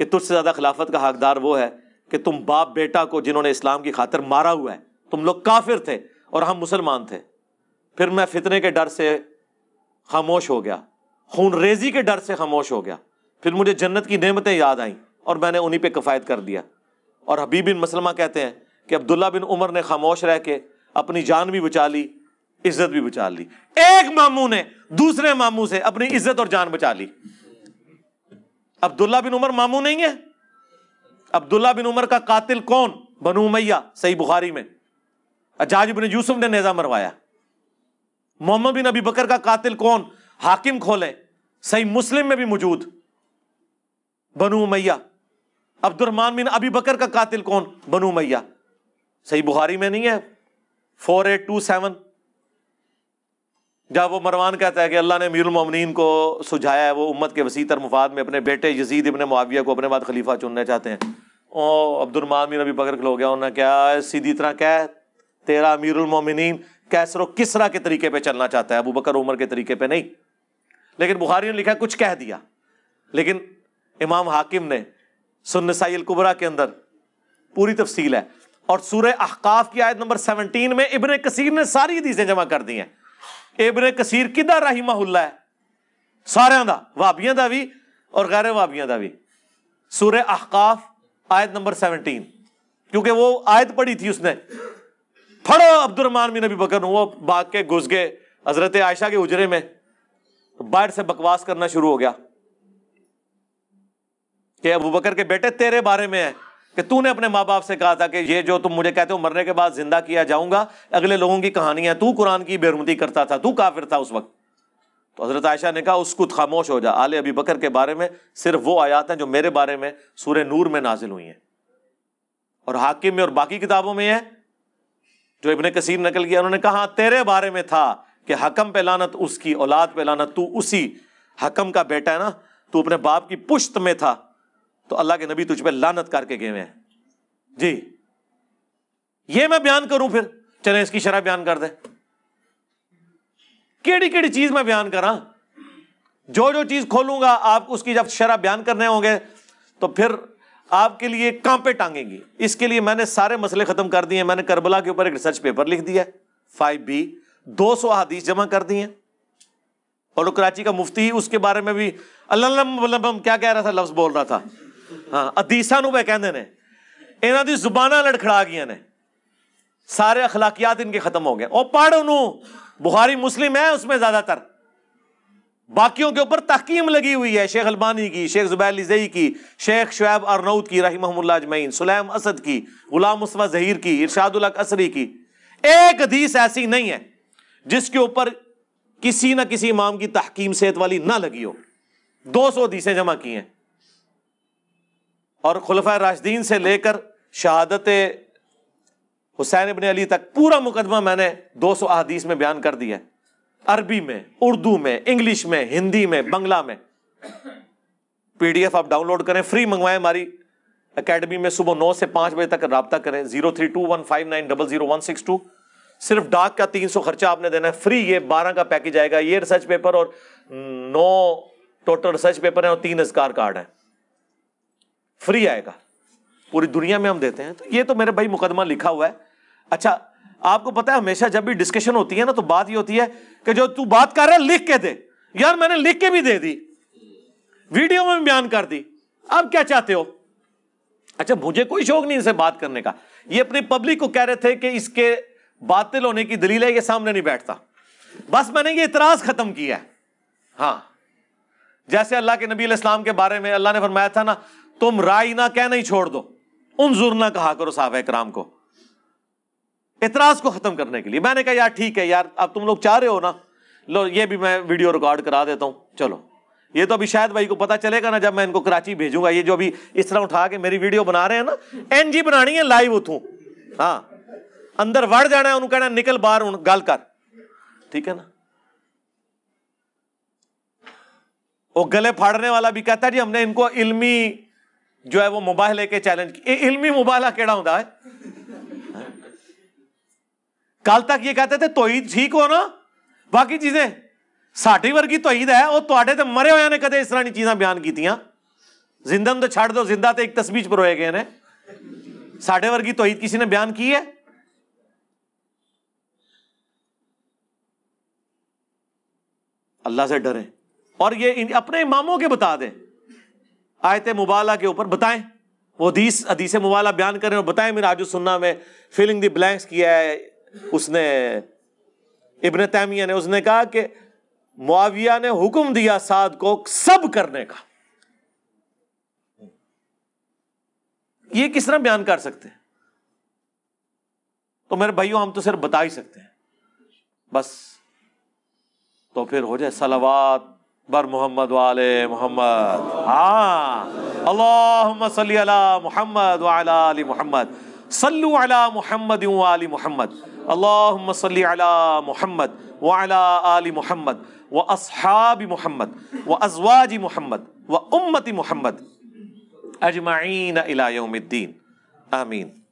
कि तुझसे ज़्यादा खिलाफत का हकदार वो है कि तुम बाप बेटा को जिन्होंने इस्लाम की खातर मारा हुआ है तुम लोग काफिर थे और हम मुसलमान थे फिर मैं फितने के डर से खामोश हो गया खून रेजी के डर से खामोश हो गया फिर मुझे जन्नत की नेमतें याद आईं और मैंने उन्हीं पर कफ़ायत कर दिया और हबीब बिन मसलमा कहते हैं कि अब्दुल्ला बिन उमर ने खामोश रह के अपनी जान भी बचा ली इज्जत भी बचा ली एक मामू ने दूसरे मामू से अपनी इज्जत और जान बचा ली अब्दुल्ला बिन उमर मामू नहीं है अब्दुल्ला बिन उमर का कातिल कौन बनु मैया सही बुखारी में अजाज बिन यूसुफ ने नेजा मरवाया मोहम्मद बिन अबी बकर का कातिल कौन हाकिम खोले सही मुस्लिम में भी मौजूद बनु मैया अब्दुलरमान बिन अबी बकर का कातिल कौन बनु मैया सही बुखारी में नहीं है फोर एट टू सेवन जब वो मरवान कहता है कि अल्लाह ने मीरमिन को सुझाया है वो उम्मत के वसीतर मुफाद में अपने बेटे यजीद इबन मुआविया को अपने बाद खलीफा चुनना चाहते हैं ओ अब्दुलमान मीर अभी पकड़ खिलो गया उन्होंने क्या सीधी तरह कह तेरा अमीरमिन कैसर किस तरह के तरीके पे चलना चाहता है अबू बकर उमर के तरीके पे नहीं लेकिन बुखारी ने लिखा कुछ कह दिया लेकिन इमाम हाकिम ने सुन साइल के अंदर पूरी तफसील है और सूर्य अहकाफ की आयत नंबर 17 में इबन कसीर ने सारी हदीसें जमा कर दी हैं इबन कसीर राही महुल्ला है सारे का वाबिया का भी और गैर वाबिया का भी सूर्य अहकाफ आयत नंबर 17 क्योंकि वो आयत पढ़ी थी उसने फड़ो अब्दुलरमान भी नबी बकर वो भाग के घुस गए हजरत आयशा के उजरे में तो बाहर से बकवास करना शुरू हो गया कि अबू बकर के बेटे तेरे बारे में है कि तूने अपने माँ बाप से कहा था कि ये जो तुम मुझे कहते हो मरने के बाद जिंदा किया जाऊंगा अगले लोगों की कहानियां तू कुरान की बेरमती करता था तू काफिर था उस वक्त तो हज़रत आयशा ने कहा उसको खामोश हो जा आल अभी बकर के बारे में सिर्फ वो आयात हैं जो मेरे बारे में सूर्य नूर में नाजिल हुई हैं और हाकिम में और बाकी किताबों में है जो इबन कसीर नकल किया उन्होंने कहा हाँ, तेरे बारे में था कि हकम पे लानत उसकी औलाद पे लानत तू उसी हकम का बेटा है ना तू अपने बाप की पुश्त में था तो अल्लाह के नबी तुझ पर लानत करके गए हैं जी ये मैं बयान करूं फिर चले इसकी शराब बयान कर दे केड़ी केड़ी चीज मैं बयान करा जो जो चीज खोलूंगा आप उसकी जब शराब बयान करने होंगे तो फिर आपके लिए कांपे टांगेंगी इसके लिए मैंने सारे मसले खत्म कर दिए मैंने करबला के ऊपर एक रिसर्च पेपर लिख दिया फाइव बी दो सौ अहादीस जमा कर दिए और कराची का मुफ्ती उसके बारे में भी अल्लाह क्या कह रहा था लफ्ज बोल रहा था ਹਾਂ ਅਦੀਸਾਂ ਨੂੰ ਵੇ ਕਹਿੰਦੇ ਨੇ ਇਹਨਾਂ ਦੀ ਜ਼ੁਬਾਨਾਂ ਲੜਖੜਾ ਗਈਆਂ सारे अखलाकियात इनके खत्म हो गए और पढ़ उन्हों बुखारी मुस्लिम है उसमें ज्यादातर बाकियों के ऊपर तहकीम लगी हुई है शेख अलबानी की शेख जुबैर जई की शेख शुएब अरनौद की रही अजमैन सुलैम असद की गुलाम मुस्तफ़ा जहीर की इरशादुल असरी की एक हदीस ऐसी नहीं है जिसके ऊपर किसी न किसी इमाम की तहकीम सेहत वाली ना लगी हो दो सौ हदीसें जमा की हैं और खुलफा राशदीन से लेकर शहादत हुसैन इबन अली तक पूरा मुकदमा मैंने दो सौ अदीस में बयान कर दिया है अरबी में उर्दू में इंग्लिश में हिंदी में बंगला में पीडीएफ आप डाउनलोड करें फ्री मंगवाएं हमारी अकेडमी में सुबह नौ से पांच बजे तक रबता करें zero three two one five nine double zero one six two सिर्फ डाक का तीन सौ खर्चा आपने देना है फ्री ये बारह का पैकेज आएगा ये रिसर्च पेपर और नौ टोटल रिसर्च पेपर है और तीन असकार कार्ड है फ्री आएगा पूरी दुनिया में हम देते हैं तो ये तो मेरे भाई मुकदमा लिखा हुआ है अच्छा आपको पता है हमेशा जब भी डिस्कशन होती है ना तो बात ये होती है कि जो तू बात कर रहा है लिख के दे यार मैंने लिख के भी दे दी वीडियो में बयान कर दी अब क्या चाहते हो अच्छा मुझे कोई शौक नहीं इनसे बात करने का ये अपनी पब्लिक को कह रहे थे कि इसके बातिल होने की दलील है ये सामने नहीं बैठता बस मैंने ये इतराज खत्म किया है हाँ जैसे अल्लाह के नबी इस्लाम के बारे में अल्लाह ने फरमाया था ना तुम राय ना कह नहीं छोड़ दो उनजुर ना कहा करो साहब कराम को इतराज को खत्म करने के लिए मैंने कहा यार ठीक है यार अब तुम लोग चाह रहे हो ना लो ये भी मैं वीडियो रिकॉर्ड करा देता हूं चलो ये तो अभी शायद भाई को पता चलेगा ना जब मैं इनको कराची भेजूंगा ये जो अभी इस तरह उठा के मेरी वीडियो बना रहे हैं ना एनजी बनानी है लाइव उठू हाँ अंदर वड़ जाना है उन्होंने कहना निकल बार गल कर ठीक है ना वो गले फाड़ने वाला भी कहता है जी हमने इनको इलमी जो है वो मोबाइल लेके चैलेंज इलमी मुबाला केड़ा है कल तक ये कहते थे तोहीद ठीक हो ना बाकी चीजें साठी वर्गी तोहीद है वो तो मरे हुए ने कदे इस तरह चीजा बयान की जिंदन तो छड़ जिंदा तो एक तस्वीर परोए गए ने साठे वर्गी तोहीद किसी ने बयान की है अल्लाह से डरे और ये अपने इमामों के बता दें आयत मुबाला के ऊपर बताएं वो हदीस हदीस मुबाला बयान करें और बताएं मेरा आजू सुन्ना में फिलिंग द ब्लैंक्स किया है उसने इबन तैमिया ने उसने कहा कि मुआविया ने हुक्म दिया साद को सब करने का ये किस तरह बयान कर सकते हैं तो मेरे भाइयों हम तो सिर्फ बता ही सकते हैं बस तो फिर हो जाए सलावात बर मोहम्मद वाल मोहम्मद हाँ अल्लाह सल मोहम्मद वाली मोहम्मद सल्लु अला मोहम्मद वाली मोहम्मद अल्लाह सल मोहम्मद वाला आली मोहम्मद व असहाब मोहम्मद व अजवाजी मोहम्मद व उम्मती मोहम्मद अजमाइन इलायद्दीन आमीन